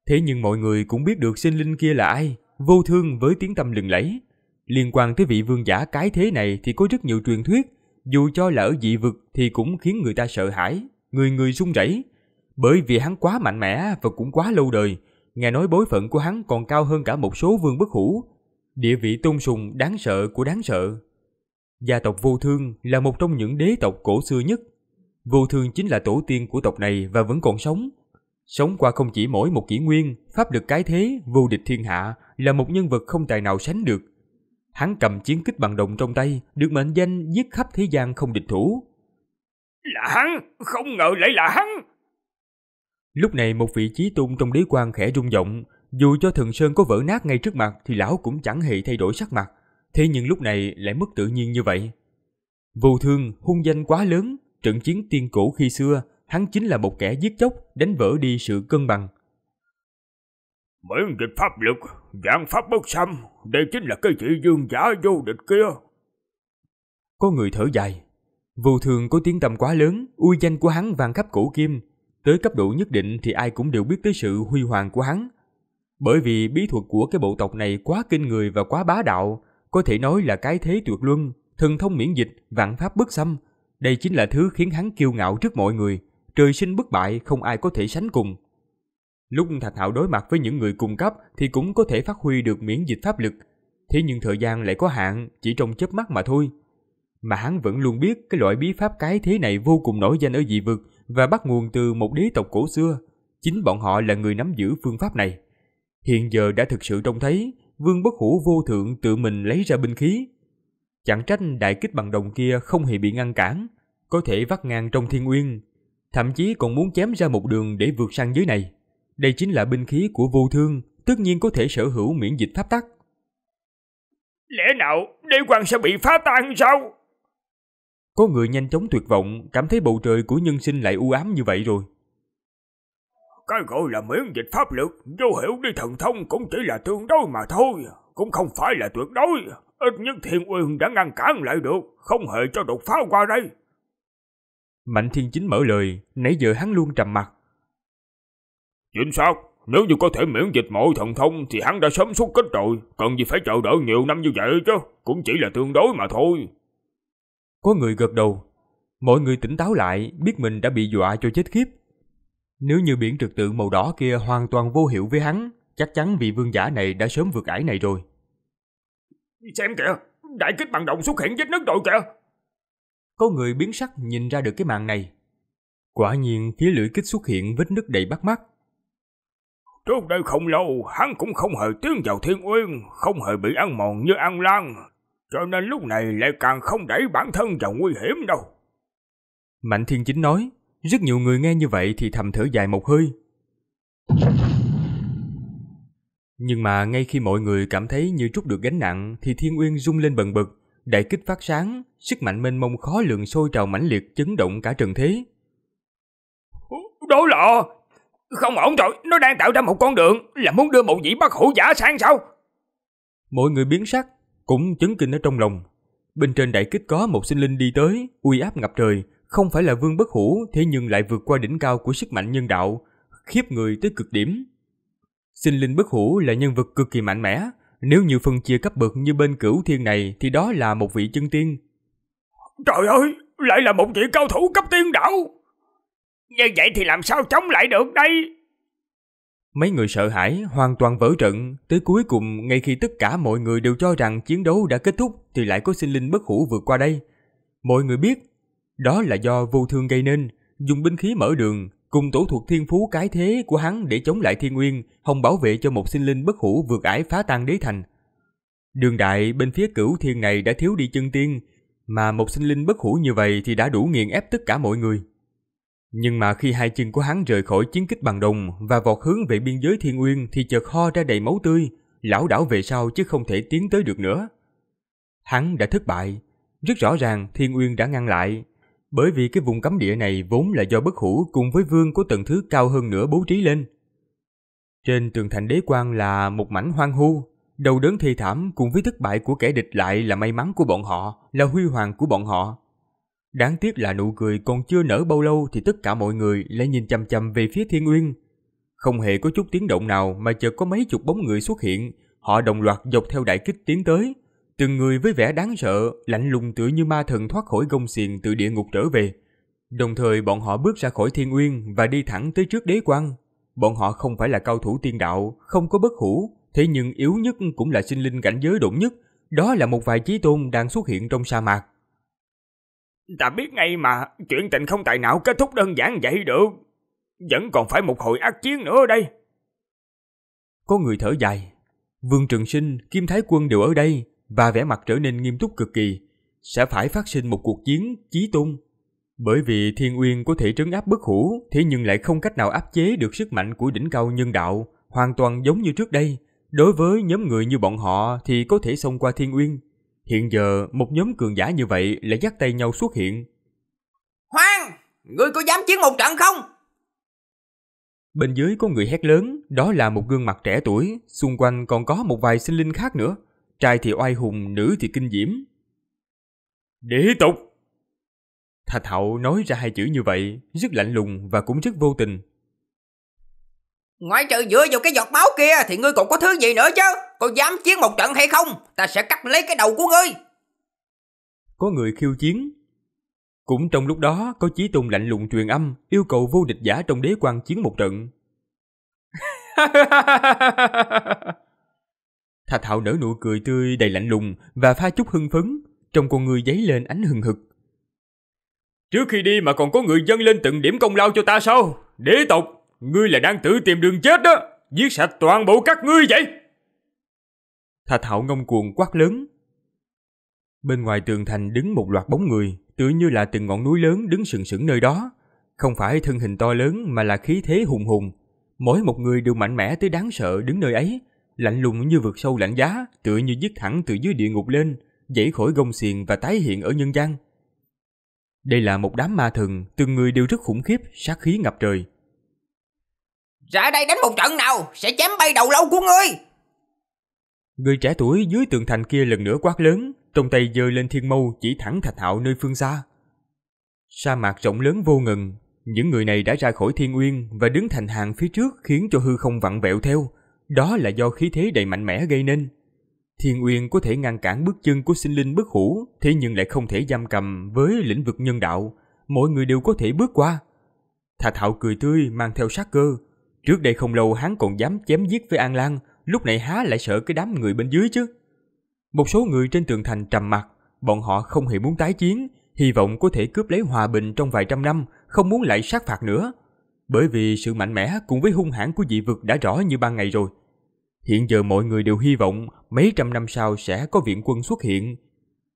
Thế nhưng mọi người cũng biết được sinh linh kia là ai, vô thương với tiếng tâm lừng lẫy. Liên quan tới vị vương giả cái thế này thì có rất nhiều truyền thuyết, dù cho là ở dị vực thì cũng khiến người ta sợ hãi, người người run rẩy. Bởi vì hắn quá mạnh mẽ và cũng quá lâu đời, nghe nói bối phận của hắn còn cao hơn cả một số vương bất hủ. Địa vị tôn sùng đáng sợ của đáng sợ. Gia tộc Vô Thương là một trong những đế tộc cổ xưa nhất. Vô Thương chính là tổ tiên của tộc này và vẫn còn sống, Sống qua không chỉ mỗi một kỷ nguyên, pháp lực cái thế, vô địch thiên hạ là một nhân vật không tài nào sánh được. Hắn cầm chiến kích bằng đồng trong tay, được mệnh danh giết khắp thế gian không địch thủ. Là hắn, không ngờ lại là hắn. Lúc này một vị trí tôn trong đế quan khẽ rung động, dù cho thần sơn có vỡ nát ngay trước mặt thì lão cũng chẳng hề thay đổi sắc mặt, thế nhưng lúc này lại mất tự nhiên như vậy. Vô thương, hung danh quá lớn, trận chiến tiên cổ khi xưa hắn chính là một kẻ giết chóc, đánh vỡ đi sự cân bằng. Miễn dịch pháp lực, dạng pháp bất xâm, đây chính là cái thị dương giả vô địch kia. Có người thở dài. Vô thường có tiếng tầm quá lớn, uy danh của hắn vàng khắp cổ kim. Tới cấp độ nhất định thì ai cũng đều biết tới sự huy hoàng của hắn. Bởi vì bí thuật của cái bộ tộc này quá kinh người và quá bá đạo, có thể nói là cái thế tuyệt luân, thần thông miễn dịch, vạn pháp bất xâm. Đây chính là thứ khiến hắn kiêu ngạo trước mọi người trời sinh bất bại không ai có thể sánh cùng. Lúc Thạch Hạo đối mặt với những người cùng cấp thì cũng có thể phát huy được miễn dịch pháp lực, thế nhưng thời gian lại có hạn, chỉ trong chớp mắt mà thôi. Mà hắn vẫn luôn biết cái loại bí pháp cái thế này vô cùng nổi danh ở dị vực và bắt nguồn từ một đế tộc cổ xưa, chính bọn họ là người nắm giữ phương pháp này. Hiện giờ đã thực sự trông thấy, Vương Bất Hủ vô thượng tự mình lấy ra binh khí. Chẳng trách đại kích bằng đồng kia không hề bị ngăn cản, có thể vắt ngang trong thiên uyên, thậm chí còn muốn chém ra một đường để vượt sang giới này. Đây chính là binh khí của vô thương, tất nhiên có thể sở hữu miễn dịch pháp tắc. Lẽ nào đế quang sẽ bị phá tan sao? Có người nhanh chóng tuyệt vọng, cảm thấy bầu trời của nhân sinh lại u ám như vậy rồi. Cái gọi là miễn dịch pháp lực, vô hiểu đi thần thông cũng chỉ là tương đối mà thôi, cũng không phải là tuyệt đối. Ít nhất thiên uyên đã ngăn cản lại được, không hề cho đột phá qua đây. Mạnh Thiên Chính mở lời, nãy giờ hắn luôn trầm mặt. Chính xác, nếu như có thể miễn dịch mọi thần thông thì hắn đã sớm xuất kích rồi, cần gì phải chờ đợi nhiều năm như vậy chứ, cũng chỉ là tương đối mà thôi. Có người gật đầu, mọi người tỉnh táo lại, biết mình đã bị dọa cho chết khiếp. Nếu như biển trực tự màu đỏ kia hoàn toàn vô hiệu với hắn, chắc chắn vị vương giả này đã sớm vượt ải này rồi. Xem kìa, đại kích bằng động xuất hiện vết nứt rồi kìa, có người biến sắc nhìn ra được cái màn này. Quả nhiên phía lưỡi kích xuất hiện vết nứt đầy bắt mắt. Trước đây không lâu, hắn cũng không hề tiến vào thiên uyên, không hề bị ăn mòn như ăn lan, cho nên lúc này lại càng không đẩy bản thân vào nguy hiểm đâu. Mạnh Thiên Chính nói, rất nhiều người nghe như vậy thì thầm thở dài một hơi. Nhưng mà ngay khi mọi người cảm thấy như trút được gánh nặng thì Thiên Uyên rung lên bần bật, đại kích phát sáng, sức mạnh mênh mông khó lượng sôi trào mãnh liệt chấn động cả trần thế. Đó là... Không ổn rồi, nó đang tạo ra một con đường là muốn đưa một dĩ bác hữu giả sang sao? Mọi người biến sắc, cũng chấn kinh ở trong lòng. Bên trên đại kích có một sinh linh đi tới, uy áp ngập trời, không phải là vương bất hủ thế nhưng lại vượt qua đỉnh cao của sức mạnh nhân đạo, khiếp người tới cực điểm. Sinh linh bất hủ là nhân vật cực kỳ mạnh mẽ, nếu như phân chia cấp bậc như bên cửu thiên này thì đó là một vị chân tiên. Trời ơi, lại là một vị cao thủ cấp tiên đạo. Như vậy thì làm sao chống lại được đây? Mấy người sợ hãi, hoàn toàn vỡ trận. Tới cuối cùng, ngay khi tất cả mọi người đều cho rằng chiến đấu đã kết thúc thì lại có sinh linh bất hủ vượt qua đây. Mọi người biết, đó là do vô thương gây nên, dùng binh khí mở đường, cùng tổ thuộc thiên phú cái thế của hắn để chống lại thiên nguyên, hồng bảo vệ cho một sinh linh bất hủ vượt ải phá tan đế thành. Đường đại bên phía cửu thiên này đã thiếu đi chân tiên, mà một sinh linh bất hủ như vậy thì đã đủ nghiền ép tất cả mọi người. Nhưng mà khi hai chân của hắn rời khỏi chiến kích bằng đồng và vọt hướng về biên giới thiên nguyên thì chợt ho ra đầy máu tươi, lão đảo về sau chứ không thể tiến tới được nữa. Hắn đã thất bại, rất rõ ràng thiên nguyên đã ngăn lại, bởi vì cái vùng cấm địa này vốn là do bất hủ cùng với vương của tầng thứ cao hơn nữa bố trí lên. Trên tường thành đế quan là một mảnh hoang hu, đầu đớn thê thảm cùng với thất bại của kẻ địch lại là may mắn của bọn họ, là huy hoàng của bọn họ. Đáng tiếc là nụ cười còn chưa nở bao lâu thì tất cả mọi người lại nhìn chăm chăm về phía thiên uyên. Không hề có chút tiếng động nào mà chợt có mấy chục bóng người xuất hiện, họ đồng loạt dọc theo đại kích tiến tới, từng người với vẻ đáng sợ, lạnh lùng tựa như ma thần thoát khỏi gông xiềng từ địa ngục trở về. Đồng thời bọn họ bước ra khỏi thiên uyên và đi thẳng tới trước đế quan. Bọn họ không phải là cao thủ tiên đạo, không có bất hủ, thế nhưng yếu nhất cũng là sinh linh cảnh giới đụng nhất, đó là một vài chí tôn đang xuất hiện trong sa mạc. Ta biết ngay mà, chuyện tình không tài nào kết thúc đơn giản vậy được. Vẫn còn phải một hồi ác chiến nữa đây. Có người thở dài. Vương Trường Sinh, Kim Thái Quân đều ở đây, và vẻ mặt trở nên nghiêm túc cực kỳ, sẽ phải phát sinh một cuộc chiến chí tung. Bởi vì Thiên Uyên có thể trấn áp bất hủ, thế nhưng lại không cách nào áp chế được sức mạnh của đỉnh cao nhân đạo, hoàn toàn giống như trước đây. Đối với nhóm người như bọn họ thì có thể xông qua Thiên Uyên. Hiện giờ, một nhóm cường giả như vậy lại dắt tay nhau xuất hiện. Hoang! Ngươi có dám chiến một trận không? Bên dưới có người hét lớn, đó là một gương mặt trẻ tuổi, xung quanh còn có một vài sinh linh khác nữa trai thì oai hùng, nữ thì kinh diễm. Đế tục! Thạch hậu nói ra hai chữ như vậy, rất lạnh lùng và cũng rất vô tình. ngoài trừ dựa vào cái giọt máu kia thì ngươi còn có thứ gì nữa chứ? Có dám chiến một trận hay không? Ta sẽ cắt lấy cái đầu của ngươi. Có người khiêu chiến. Cũng trong lúc đó có chí tôn lạnh lùng truyền âm yêu cầu vô địch giả trong đế quan chiến một trận. (laughs) Thà Thảo nở nụ cười tươi đầy lạnh lùng và pha chút hưng phấn, trong con người dấy lên ánh hừng hực. Trước khi đi mà còn có người dân lên từng điểm công lao cho ta sao? Đế tộc, ngươi là đang tự tìm đường chết đó, giết sạch toàn bộ các ngươi vậy. Thà Thảo ngông cuồng quát lớn. Bên ngoài tường thành đứng một loạt bóng người, tựa như là từng ngọn núi lớn đứng sừng sững nơi đó. Không phải thân hình to lớn mà là khí thế hùng hùng. Mỗi một người đều mạnh mẽ tới đáng sợ đứng nơi ấy, lạnh lùng như vực sâu lạnh giá, tựa như dứt thẳng từ dưới địa ngục lên, dãy khỏi gông xiềng và tái hiện ở nhân gian. Đây là một đám ma thần, từng người đều rất khủng khiếp, sát khí ngập trời. Ra đây đánh một trận nào, sẽ chém bay đầu lâu của ngươi! Người trẻ tuổi dưới tường thành kia lần nữa quát lớn, trong tay giơ lên thiên mâu chỉ thẳng thạch hạo nơi phương xa. Sa mạc rộng lớn vô ngừng, những người này đã ra khỏi thiên uyên và đứng thành hàng phía trước khiến cho hư không vặn vẹo theo, đó là do khí thế đầy mạnh mẽ gây nên. Thiên Uyên có thể ngăn cản bước chân của sinh linh bất hủ, thế nhưng lại không thể giam cầm với lĩnh vực nhân đạo, mọi người đều có thể bước qua. Thà Thạo cười tươi mang theo sát cơ, trước đây không lâu hắn còn dám chém giết với An Lan, lúc này há lại sợ cái đám người bên dưới chứ. Một số người trên tường thành trầm mặt, bọn họ không hề muốn tái chiến, hy vọng có thể cướp lấy hòa bình trong vài trăm năm, không muốn lại sát phạt nữa bởi vì sự mạnh mẽ cùng với hung hãn của dị vực đã rõ như ban ngày rồi. Hiện giờ mọi người đều hy vọng mấy trăm năm sau sẽ có viện quân xuất hiện.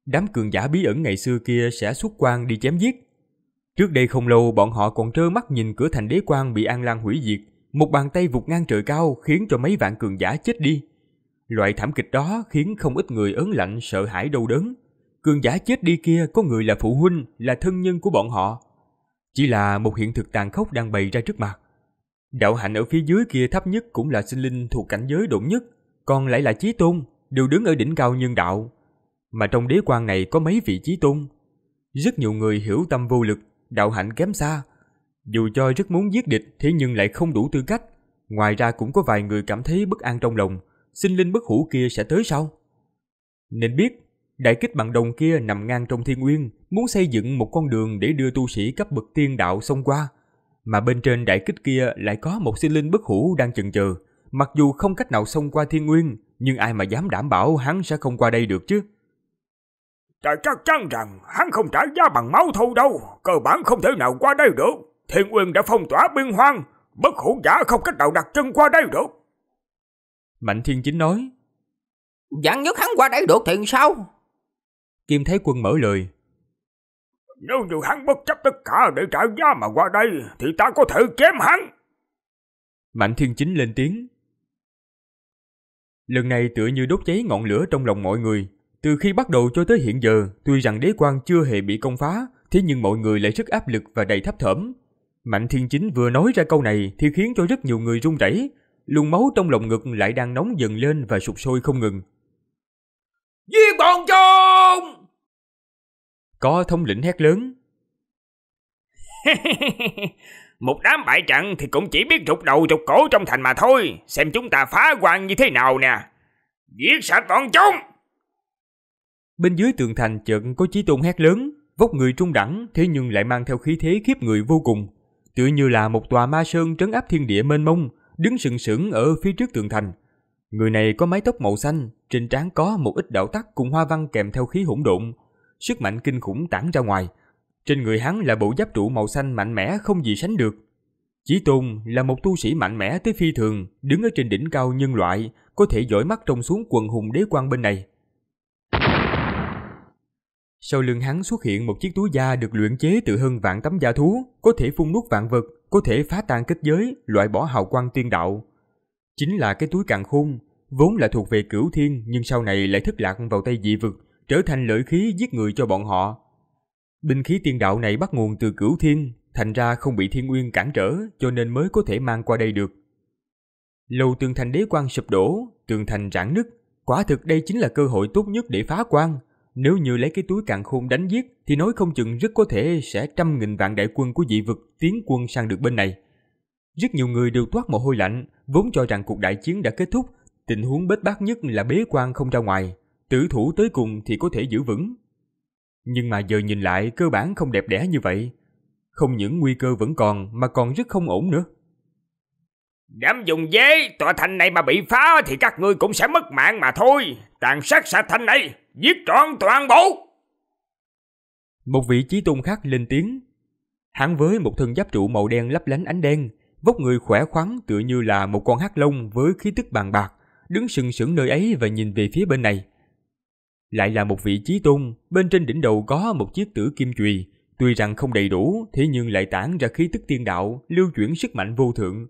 Đám cường giả bí ẩn ngày xưa kia sẽ xuất quan đi chém giết. Trước đây không lâu bọn họ còn trơ mắt nhìn cửa thành đế quan bị An Lan hủy diệt, một bàn tay vụt ngang trời cao khiến cho mấy vạn cường giả chết đi. Loại thảm kịch đó khiến không ít người ớn lạnh sợ hãi đau đớn. Cường giả chết đi kia có người là phụ huynh, là thân nhân của bọn họ, chỉ là một hiện thực tàn khốc đang bày ra trước mặt. Đạo hạnh ở phía dưới kia thấp nhất cũng là sinh linh thuộc cảnh giới độn nhất, còn lại là chí tôn, đều đứng ở đỉnh cao nhân đạo. Mà trong đế quan này có mấy vị chí tôn. Rất nhiều người hiểu tâm vô lực, đạo hạnh kém xa. Dù cho rất muốn giết địch thế nhưng lại không đủ tư cách. Ngoài ra cũng có vài người cảm thấy bất an trong lòng, sinh linh bất hủ kia sẽ tới sau. Nên biết, Đại kích bằng đồng kia nằm ngang trong thiên nguyên muốn xây dựng một con đường để đưa tu sĩ cấp bậc tiên đạo xông qua. Mà bên trên đại kích kia lại có một sinh linh bất hủ đang chần chờ Mặc dù không cách nào xông qua thiên nguyên nhưng ai mà dám đảm bảo hắn sẽ không qua đây được chứ. Ta chắc chắn rằng hắn không trả giá bằng máu thâu đâu, cơ bản không thể nào qua đây được. Thiên nguyên đã phong tỏa biên hoang, bất hủ giả không cách nào đặt chân qua đây được. Mạnh thiên chính nói, dặn nhất hắn qua đây được thì sao? Kim thấy Quân mở lời. Nếu như hắn bất chấp tất cả để trả giá mà qua đây thì ta có thể chém hắn. Mạnh Thiên Chính lên tiếng. Lần này tựa như đốt cháy ngọn lửa trong lòng mọi người. Từ khi bắt đầu cho tới hiện giờ, tuy rằng đế quan chưa hề bị công phá, thế nhưng mọi người lại rất áp lực và đầy thấp thỏm. Mạnh Thiên Chính vừa nói ra câu này thì khiến cho rất nhiều người run rẩy, luồng máu trong lồng ngực lại đang nóng dần lên và sụp sôi không ngừng. Giết bọn chúng! Có thống lĩnh hét lớn. (laughs) Một đám bại trận thì cũng chỉ biết rụt đầu rụt cổ trong thành mà thôi. Xem chúng ta phá quan như thế nào nè. Giết sạch bọn chúng! Bên dưới tường thành chợt có chí tôn hét lớn, vóc người trung đẳng thế nhưng lại mang theo khí thế khiếp người vô cùng. Tựa như là một tòa ma sơn trấn áp thiên địa mênh mông, đứng sừng sững ở phía trước tường thành. Người này có mái tóc màu xanh, trên trán có một ít đạo tắc cùng hoa văn kèm theo khí hỗn độn, sức mạnh kinh khủng tản ra ngoài. Trên người hắn là bộ giáp trụ màu xanh mạnh mẽ không gì sánh được. Chỉ Tôn là một tu sĩ mạnh mẽ tới phi thường, đứng ở trên đỉnh cao nhân loại, có thể dõi mắt trông xuống quần hùng đế quan bên này. Sau lưng hắn xuất hiện một chiếc túi da được luyện chế từ hơn vạn tấm da thú, có thể phun nuốt vạn vật, có thể phá tan kết giới, loại bỏ hào quang tiên đạo. Chính là cái túi càng khôn, vốn là thuộc về cửu thiên nhưng sau này lại thất lạc vào tay dị vực, trở thành lợi khí giết người cho bọn họ. Binh khí tiên đạo này bắt nguồn từ cửu thiên, thành ra không bị thiên nguyên cản trở cho nên mới có thể mang qua đây được. Lầu tường thành đế quan sụp đổ, tường thành rạn nứt, quả thực đây chính là cơ hội tốt nhất để phá quan. Nếu như lấy cái túi càng khôn đánh giết thì nói không chừng rất có thể sẽ trăm nghìn vạn đại quân của dị vực tiến quân sang được bên này. Rất nhiều người đều toát mồ hôi lạnh, vốn cho rằng cuộc đại chiến đã kết thúc, tình huống bết bát nhất là bế quan không ra ngoài, tử thủ tới cùng thì có thể giữ vững. Nhưng mà giờ nhìn lại cơ bản không đẹp đẽ như vậy. Không những nguy cơ vẫn còn mà còn rất không ổn nữa. Dám dùng dế, tòa thành này mà bị phá thì các ngươi cũng sẽ mất mạng mà thôi. Tàn sát sạch thành này, giết trọn toàn bộ. Một vị trí tôn khác lên tiếng. Hắn với một thân giáp trụ màu đen lấp lánh ánh đen, vóc người khỏe khoắn tựa như là một con hắc long với khí tức bàn bạc, đứng sừng sững nơi ấy và nhìn về phía bên này. Lại là một vị chí tôn, bên trên đỉnh đầu có một chiếc tử kim chùy, tuy rằng không đầy đủ, thế nhưng lại tản ra khí tức tiên đạo, lưu chuyển sức mạnh vô thượng.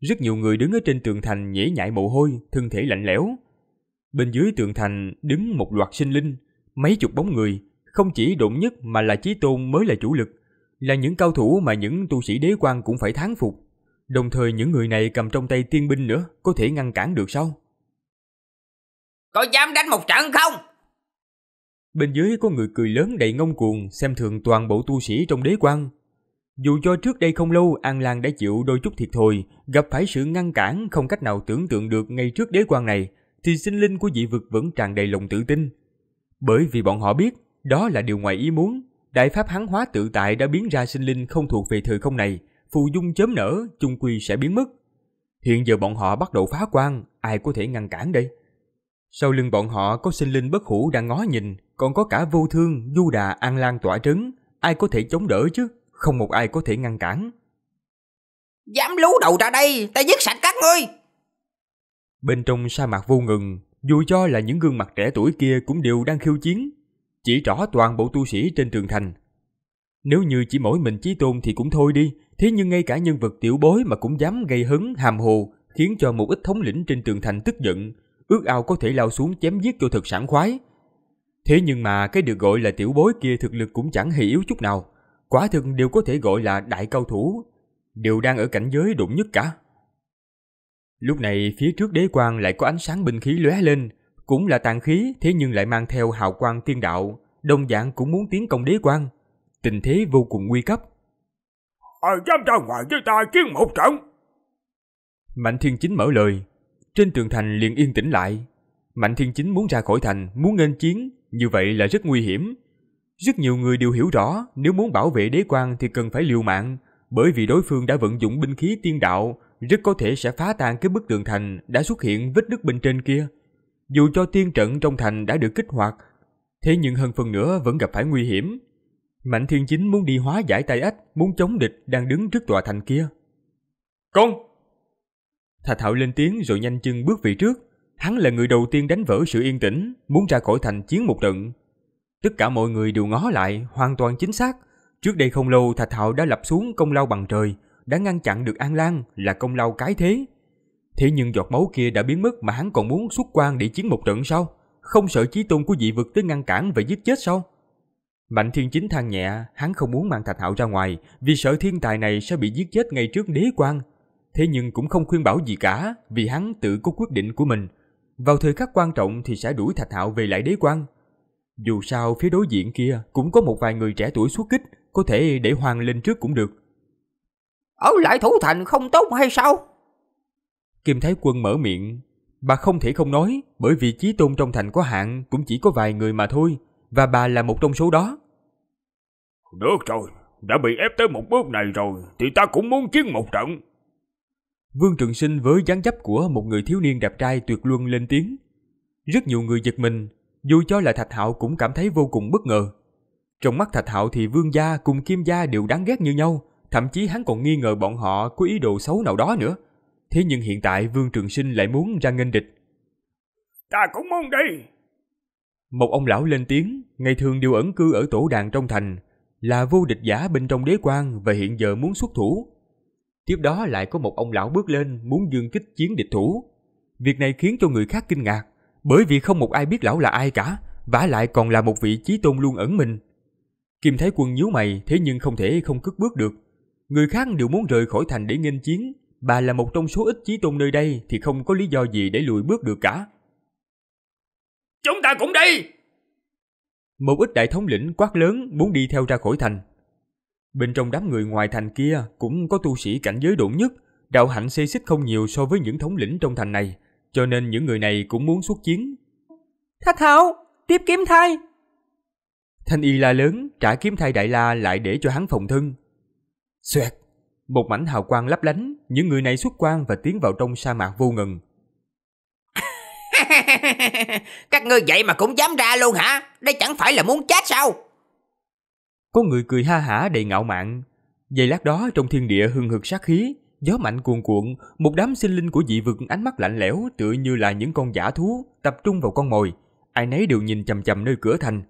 Rất nhiều người đứng ở trên tường thành nhễ nhại mồ hôi, thân thể lạnh lẽo. Bên dưới tường thành đứng một loạt sinh linh, mấy chục bóng người, không chỉ độn nhất mà là chí tôn mới là chủ lực, là những cao thủ mà những tu sĩ đế quan cũng phải thán phục. Đồng thời những người này cầm trong tay tiên binh nữa, có thể ngăn cản được sao? Có dám đánh một trận không? Bên dưới có người cười lớn đầy ngông cuồng xem thường toàn bộ tu sĩ trong đế quan. Dù cho trước đây không lâu An Lan đã chịu đôi chút thiệt thòi, gặp phải sự ngăn cản không cách nào tưởng tượng được ngay trước đế quan này, thì sinh linh của dị vực vẫn tràn đầy lòng tự tin. Bởi vì bọn họ biết, đó là điều ngoài ý muốn, đại pháp hắn hóa tự tại đã biến ra sinh linh không thuộc về thời không này, phù dung chớm nở, chung quy sẽ biến mất. Hiện giờ bọn họ bắt đầu phá quan, ai có thể ngăn cản đây? Sau lưng bọn họ có sinh linh bất hủ đang ngó nhìn, còn có cả vô thương, du đà, an lan tỏa trứng ai có thể chống đỡ chứ, không một ai có thể ngăn cản. Dám lú đầu ra đây, ta giết sạch các ngươi! Bên trong sa mạc vô ngừng, dù cho là những gương mặt trẻ tuổi kia cũng đều đang khiêu chiến, chỉ rõ toàn bộ tu sĩ trên trường thành. Nếu như chỉ mỗi mình Chí Tôn thì cũng thôi đi, thế nhưng ngay cả nhân vật tiểu bối mà cũng dám gây hứng hàm hồ, khiến cho một ít thống lĩnh trên tường thành tức giận, ước ao có thể lao xuống chém giết cho thật sảng khoái, Thế nhưng mà cái được gọi là tiểu bối kia thực lực cũng chẳng hề yếu chút nào, quả thực đều có thể gọi là đại cao thủ, đều đang ở cảnh giới đụng nhất cả. Lúc này phía trước đế quan lại có ánh sáng binh khí lóe lên, cũng là tàn khí thế nhưng lại mang theo hào quang tiên đạo, đồng dạng cũng muốn tiến công đế quan, tình thế vô cùng nguy cấp. Ai ờ, dám ra ngoài với ta chiến một trận? Mạnh Thiên Chính mở lời, trên tường thành liền yên tĩnh lại. Mạnh Thiên Chính muốn ra khỏi thành, muốn nghênh chiến, như vậy là rất nguy hiểm. Rất nhiều người đều hiểu rõ nếu muốn bảo vệ đế quan thì cần phải liều mạng, bởi vì đối phương đã vận dụng binh khí tiên đạo, rất có thể sẽ phá tan cái bức tường thành đã xuất hiện vết nứt bên trên kia. Dù cho tiên trận trong thành đã được kích hoạt, thế nhưng hơn phần nữa vẫn gặp phải nguy hiểm. Mạnh Thiên Chính muốn đi hóa giải tai ách, muốn chống địch đang đứng trước tòa thành kia. Công! thạch Thạo lên tiếng rồi nhanh chân bước về trước. Hắn là người đầu tiên đánh vỡ sự yên tĩnh, muốn ra khỏi thành chiến một trận. Tất cả mọi người đều ngó lại, hoàn toàn chính xác. Trước đây không lâu Thạch Hạo đã lập xuống công lao bằng trời, đã ngăn chặn được An Lan là công lao cái thế. Thế nhưng giọt máu kia đã biến mất mà hắn còn muốn xuất quan để chiến một trận sao? Không sợ chí tôn của dị vực tới ngăn cản và giết chết sao? Mạnh Thiên Chính than nhẹ, hắn không muốn mang Thạch Hạo ra ngoài vì sợ thiên tài này sẽ bị giết chết ngay trước đế quan. Thế nhưng cũng không khuyên bảo gì cả vì hắn tự có quyết định của mình, vào thời khắc quan trọng thì sẽ đuổi Thạch Hạo về lại đế quan. Dù sao phía đối diện kia cũng có một vài người trẻ tuổi xuất kích, có thể để Hoàng lên trước cũng được. Ở lại thủ thành không tốt hay sao? Kim Thái Quân mở miệng, bà không thể không nói, bởi vì chí tôn trong thành có hạn cũng chỉ có vài người mà thôi, và bà là một trong số đó. Được rồi, đã bị ép tới một bước này rồi thì ta cũng muốn chiến một trận. Vương Trường Sinh với dáng dấp của một người thiếu niên đẹp trai tuyệt luân lên tiếng. Rất nhiều người giật mình, dù cho là Thạch Hạo cũng cảm thấy vô cùng bất ngờ. Trong mắt Thạch Hạo thì Vương gia cùng Kim gia đều đáng ghét như nhau, thậm chí hắn còn nghi ngờ bọn họ có ý đồ xấu nào đó nữa. Thế nhưng hiện tại Vương Trường Sinh lại muốn ra nghênh địch. Ta cũng muốn đi. Một ông lão lên tiếng, ngày thường đều ẩn cư ở tổ đàn trong thành, là vô địch giả bên trong đế quan và hiện giờ muốn xuất thủ, Tiếp đó lại có một ông lão bước lên muốn dương kích chiến địch thủ. Việc này khiến cho người khác kinh ngạc, bởi vì không một ai biết lão là ai cả, vả lại còn là một vị chí tôn luôn ẩn mình. Kim Thái Quân nhíu mày, thế nhưng không thể không cất bước được. Người khác đều muốn rời khỏi thành để nghênh chiến, bà là một trong số ít chí tôn nơi đây thì không có lý do gì để lùi bước được cả. Chúng ta cũng đi! Một ít đại thống lĩnh quát lớn muốn đi theo ra khỏi thành. Bên trong đám người ngoài thành kia cũng có tu sĩ cảnh giới độn nhất, đạo hạnh xây xích không nhiều so với những thống lĩnh trong thành này, cho nên những người này cũng muốn xuất chiến. Thách Thảo, tiếp kiếm thai! Thanh y la lớn, trả kiếm thai đại la lại để cho hắn phòng thân. Xoẹt! Một mảnh hào quang lấp lánh, những người này xuất quang và tiến vào trong sa mạc vô ngừng (laughs) Các ngươi vậy mà cũng dám ra luôn hả? Đây chẳng phải là muốn chết sao? Có người cười ha hả đầy ngạo mạn. Giây lát đó trong thiên địa hừng hực sát khí, gió mạnh cuồn cuộn, một đám sinh linh của dị vực ánh mắt lạnh lẽo tựa như là những con giả thú tập trung vào con mồi. Ai nấy đều nhìn chằm chằm nơi cửa thành.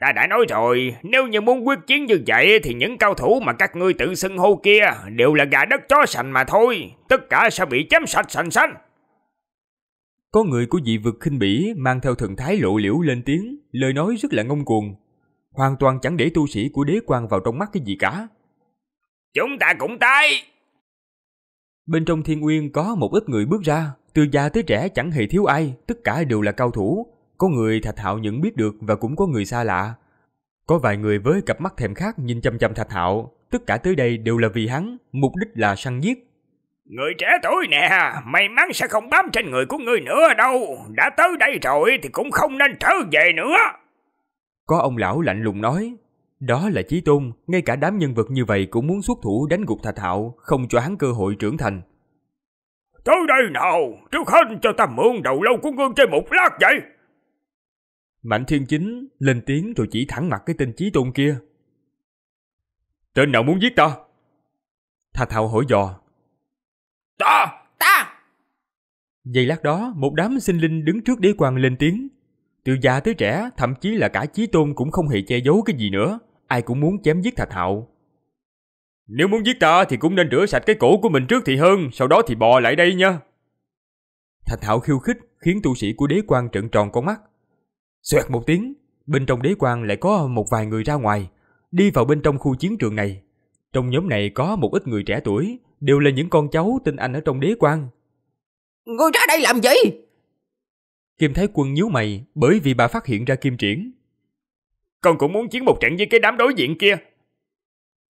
Ta đã nói rồi, nếu như muốn quyết chiến như vậy thì những cao thủ mà các ngươi tự xưng hô kia đều là gà đất chó sành mà thôi. Tất cả sẽ bị chém sạch sành sanh. Có người của dị vực khinh bỉ mang theo thần thái lộ liễu lên tiếng, lời nói rất là ngông cuồng, hoàn toàn chẳng để tu sĩ của đế quan vào trong mắt cái gì cả. Chúng ta cũng tới! Bên trong thiên nguyên có một ít người bước ra, từ già tới trẻ chẳng hề thiếu ai, tất cả đều là cao thủ. Có người Thạch Hạo nhận biết được và cũng có người xa lạ. Có vài người với cặp mắt thèm khát nhìn chăm chăm Thạch Hạo, tất cả tới đây đều là vì hắn, mục đích là săn giết. Người trẻ tuổi nè, may mắn sẽ không bám trên người của ngươi nữa đâu, đã tới đây rồi thì cũng không nên trở về nữa. Có ông lão lạnh lùng nói, đó là Chí Tôn, ngay cả đám nhân vật như vậy cũng muốn xuất thủ đánh gục Thạch Hạo, không cho hắn cơ hội trưởng thành. Tới đây nào, trước hết cho ta mượn đầu lâu của ngươi chơi một lát vậy. Mạnh Thiên Chính lên tiếng rồi chỉ thẳng mặt cái tên Chí Tôn kia. Tên nào muốn giết ta? Thạch Hạo hỏi dò. Ta, ta. Giây lát đó, một đám sinh linh đứng trước đế quan lên tiếng. Từ già tới trẻ, thậm chí là cả Chí Tôn cũng không hề che giấu cái gì nữa. Ai cũng muốn chém giết Thạch Hạo. Nếu muốn giết ta thì cũng nên rửa sạch cái cổ của mình trước thì hơn, sau đó thì bò lại đây nha. Thạch Hạo khiêu khích khiến tu sĩ của đế quan trợn tròn con mắt. Xoẹt một tiếng, bên trong đế quan lại có một vài người ra ngoài, đi vào bên trong khu chiến trường này. Trong nhóm này có một ít người trẻ tuổi, đều là những con cháu tinh anh ở trong đế quan. Ngươi ra đây làm gì? Kim Thái Quân nhíu mày bởi vì bà phát hiện ra Kim Triển. Con cũng muốn chiến một trận với cái đám đối diện kia.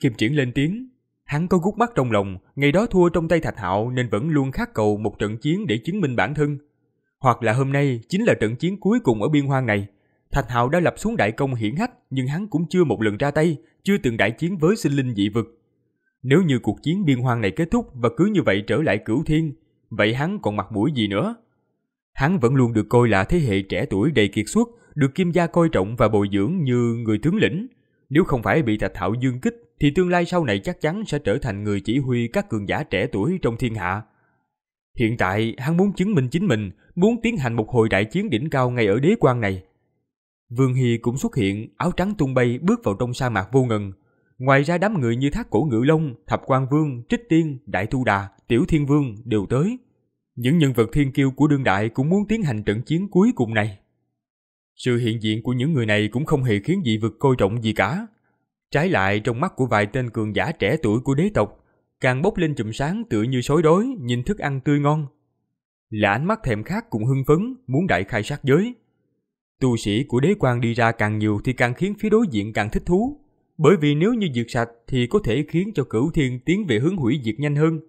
Kim Triển lên tiếng. Hắn có gút mắt trong lòng, ngày đó thua trong tay Thạch Hạo nên vẫn luôn khát cầu một trận chiến để chứng minh bản thân. Hoặc là hôm nay chính là trận chiến cuối cùng ở biên hoang này. Thạch Hạo đã lập xuống đại công hiển hách nhưng hắn cũng chưa một lần ra tay, chưa từng đại chiến với sinh linh dị vực. Nếu như cuộc chiến biên hoang này kết thúc và cứ như vậy trở lại cửu thiên, vậy hắn còn mặt mũi gì nữa? Hắn vẫn luôn được coi là thế hệ trẻ tuổi đầy kiệt xuất, được Kim Gia coi trọng và bồi dưỡng như người tướng lĩnh. Nếu không phải bị Thạch Thạo dương kích, thì tương lai sau này chắc chắn sẽ trở thành người chỉ huy các cường giả trẻ tuổi trong thiên hạ. Hiện tại, hắn muốn chứng minh chính mình, muốn tiến hành một hồi đại chiến đỉnh cao ngay ở đế quan này. Vương Hy cũng xuất hiện, áo trắng tung bay bước vào trong sa mạc vô ngần. Ngoài ra đám người như Thác Cổ Ngự Long, Thập quan Vương, Trích Tiên, Đại Thu Đà, Tiểu Thiên Vương đều tới. Những nhân vật thiên kiêu của đương đại cũng muốn tiến hành trận chiến cuối cùng này. Sự hiện diện của những người này cũng không hề khiến dị vực coi trọng gì cả. Trái lại trong mắt của vài tên cường giả trẻ tuổi của đế tộc, càng bốc lên chùm sáng tựa như sói đói, nhìn thức ăn tươi ngon. Là ánh mắt thèm khát cũng hưng phấn, muốn đại khai sát giới. Tu sĩ của đế quan đi ra càng nhiều thì càng khiến phía đối diện càng thích thú, bởi vì nếu như diệt sạch thì có thể khiến cho cửu thiên tiến về hướng hủy diệt nhanh hơn.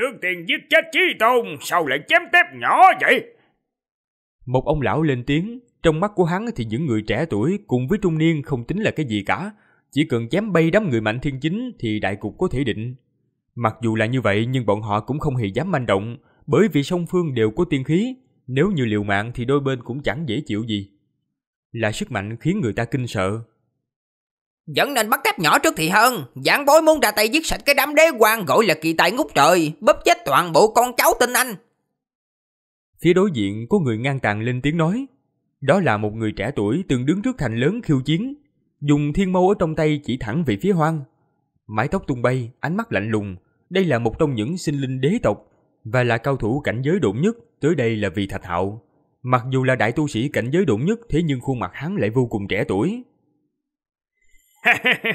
Trước tiên giết chết Chí Tôn, sau lại chém tép nhỏ vậy? Một ông lão lên tiếng, trong mắt của hắn thì những người trẻ tuổi cùng với trung niên không tính là cái gì cả. Chỉ cần chém bay đám người mạnh thiên chính thì đại cục có thể định. Mặc dù là như vậy nhưng bọn họ cũng không hề dám manh động, bởi vì song phương đều có tiên khí, nếu như liều mạng thì đôi bên cũng chẳng dễ chịu gì. Là sức mạnh khiến người ta kinh sợ, vẫn nên bắt thép nhỏ trước thì hơn Giảng bối muốn ra tay giết sạch cái đám đế quan Gọi là kỳ tài ngút trời Bóp chết toàn bộ con cháu tinh anh Phía đối diện có người ngang tàng lên tiếng nói Đó là một người trẻ tuổi Từng đứng trước thành lớn khiêu chiến Dùng thiên mâu ở trong tay chỉ thẳng về phía hoang Mái tóc tung bay Ánh mắt lạnh lùng Đây là một trong những sinh linh đế tộc Và là cao thủ cảnh giới độn nhất Tới đây là vì thạch hạo Mặc dù là đại tu sĩ cảnh giới độn nhất Thế nhưng khuôn mặt hắn lại vô cùng trẻ tuổi (laughs)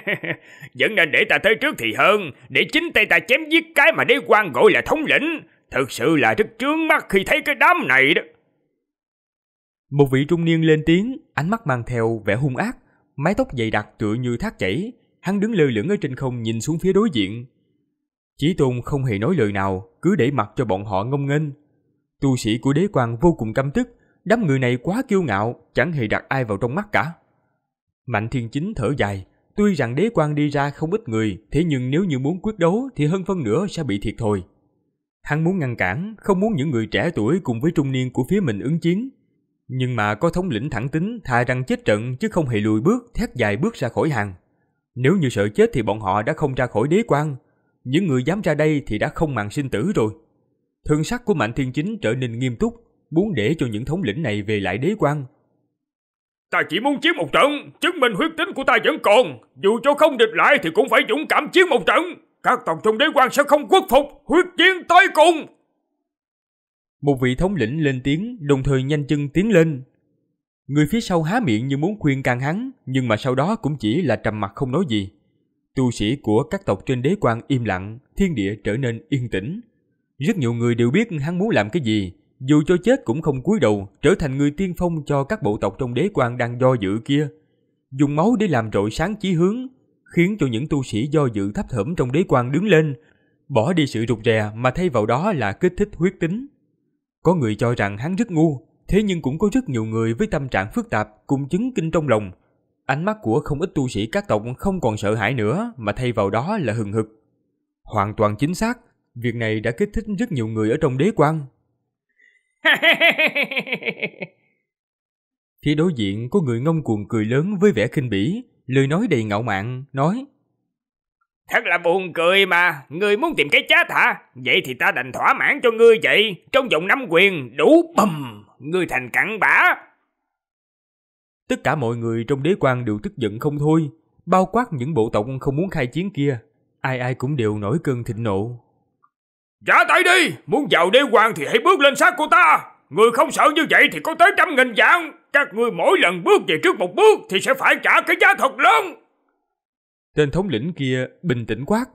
Vẫn nên để ta tới trước thì hơn Để chính tay ta chém giết cái mà đế quan gọi là thống lĩnh Thực sự là rất trướng mắt khi thấy cái đám này đó Một vị trung niên lên tiếng Ánh mắt mang theo vẻ hung ác Mái tóc dày đặc tựa như thác chảy Hắn đứng lơ lửng ở trên không nhìn xuống phía đối diện Chí Tôn không hề nói lời nào Cứ để mặt cho bọn họ ngông nghênh Tu sĩ của đế quan vô cùng căm tức Đám người này quá kiêu ngạo Chẳng hề đặt ai vào trong mắt cả Mạnh thiên chính thở dài Tuy rằng đế quan đi ra không ít người, thế nhưng nếu như muốn quyết đấu thì hơn phân nửa sẽ bị thiệt thôi. Hắn muốn ngăn cản, không muốn những người trẻ tuổi cùng với trung niên của phía mình ứng chiến. Nhưng mà có thống lĩnh thẳng tính thà rằng chết trận chứ không hề lùi bước, thét dài bước ra khỏi hàng. Nếu như sợ chết thì bọn họ đã không ra khỏi đế quan. Những người dám ra đây thì đã không màng sinh tử rồi. Thương sắc của Mạnh Thiên Chính trở nên nghiêm túc, muốn để cho những thống lĩnh này về lại đế quan Ta chỉ muốn chiến một trận, chứng minh huyết tính của ta vẫn còn. Dù cho không địch lại thì cũng phải dũng cảm chiến một trận. Các tộc trong đế quan sẽ không khuất phục, huyết chiến tới cùng. Một vị thống lĩnh lên tiếng, đồng thời nhanh chân tiến lên. Người phía sau há miệng như muốn khuyên can hắn, nhưng mà sau đó cũng chỉ là trầm mặt không nói gì. Tu sĩ của các tộc trên đế quan im lặng, thiên địa trở nên yên tĩnh. Rất nhiều người đều biết hắn muốn làm cái gì, dù cho chết cũng không cúi đầu, trở thành người tiên phong cho các bộ tộc trong đế quan đang do dự kia. Dùng máu để làm rọi sáng chí hướng, khiến cho những tu sĩ do dự thấp thỏm trong đế quan đứng lên, bỏ đi sự rụt rè mà thay vào đó là kích thích huyết tính. Có người cho rằng hắn rất ngu, thế nhưng cũng có rất nhiều người với tâm trạng phức tạp cùng chứng kinh trong lòng. Ánh mắt của không ít tu sĩ các tộc không còn sợ hãi nữa mà thay vào đó là hừng hực. Hoàn toàn chính xác, việc này đã kích thích rất nhiều người ở trong đế quan Phía đối diện có người ngông cuồng cười lớn với vẻ khinh bỉ, lời nói đầy ngạo mạn, nói Thật là buồn cười mà, ngươi muốn tìm cái chết hả? Vậy thì ta đành thỏa mãn cho ngươi vậy, trong vòng năm quyền, đủ bầm, ngươi thành cặn bã. Tất cả mọi người trong đế quan đều tức giận không thôi, bao quát những bộ tộc không muốn khai chiến kia, ai ai cũng đều nổi cơn thịnh nộ. Giả tay đi, muốn vào đế hoàng thì hãy bước lên xác cô ta. Người không sợ như vậy thì có tới trăm nghìn dạng. Các người mỗi lần bước về trước một bước thì sẽ phải trả cái giá thật lớn. Tên thống lĩnh kia bình tĩnh quát.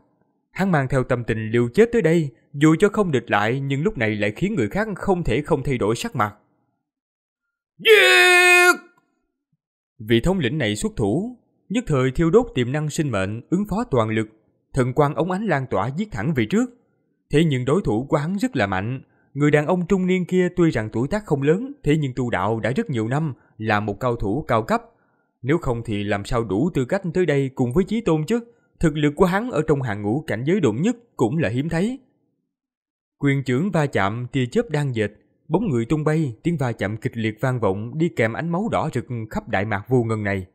Hắn mang theo tâm tình liều chết tới đây, dù cho không địch lại nhưng lúc này lại khiến người khác không thể không thay đổi sắc mặt. Giết! Vị thống lĩnh này xuất thủ, nhất thời thiêu đốt tiềm năng sinh mệnh, ứng phó toàn lực. Thần quang ống ánh lan tỏa giết thẳng về trước, Thế nhưng đối thủ của hắn rất là mạnh. Người đàn ông trung niên kia tuy rằng tuổi tác không lớn, thế nhưng tu đạo đã rất nhiều năm, là một cao thủ cao cấp. Nếu không thì làm sao đủ tư cách tới đây cùng với Chí Tôn chứ? Thực lực của hắn ở trong hàng ngũ cảnh giới đụng nhất cũng là hiếm thấy. Quyền trưởng va chạm tia chớp đang dệt, bóng người tung bay, tiếng va chạm kịch liệt vang vọng đi kèm ánh máu đỏ rực khắp đại mạc vô ngần này.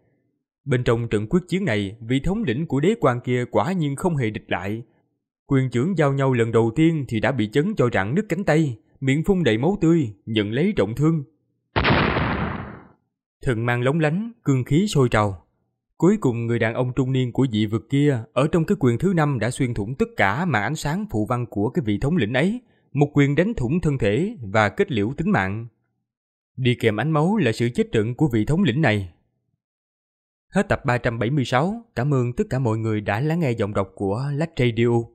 Bên trong trận quyết chiến này, vị thống lĩnh của đế quan kia quả nhiên không hề địch lại, Quyền trưởng giao nhau lần đầu tiên thì đã bị chấn cho rạn nứt cánh tay, miệng phun đầy máu tươi, nhận lấy trọng thương. Thần mang lóng lánh, cương khí sôi trào. Cuối cùng người đàn ông trung niên của dị vực kia ở trong cái quyền thứ năm đã xuyên thủng tất cả mà ánh sáng phụ văn của cái vị thống lĩnh ấy, một quyền đánh thủng thân thể và kết liễu tính mạng. Đi kèm ánh máu là sự chết trận của vị thống lĩnh này. Hết tập 376, cảm ơn tất cả mọi người đã lắng nghe giọng đọc của Lách Radio.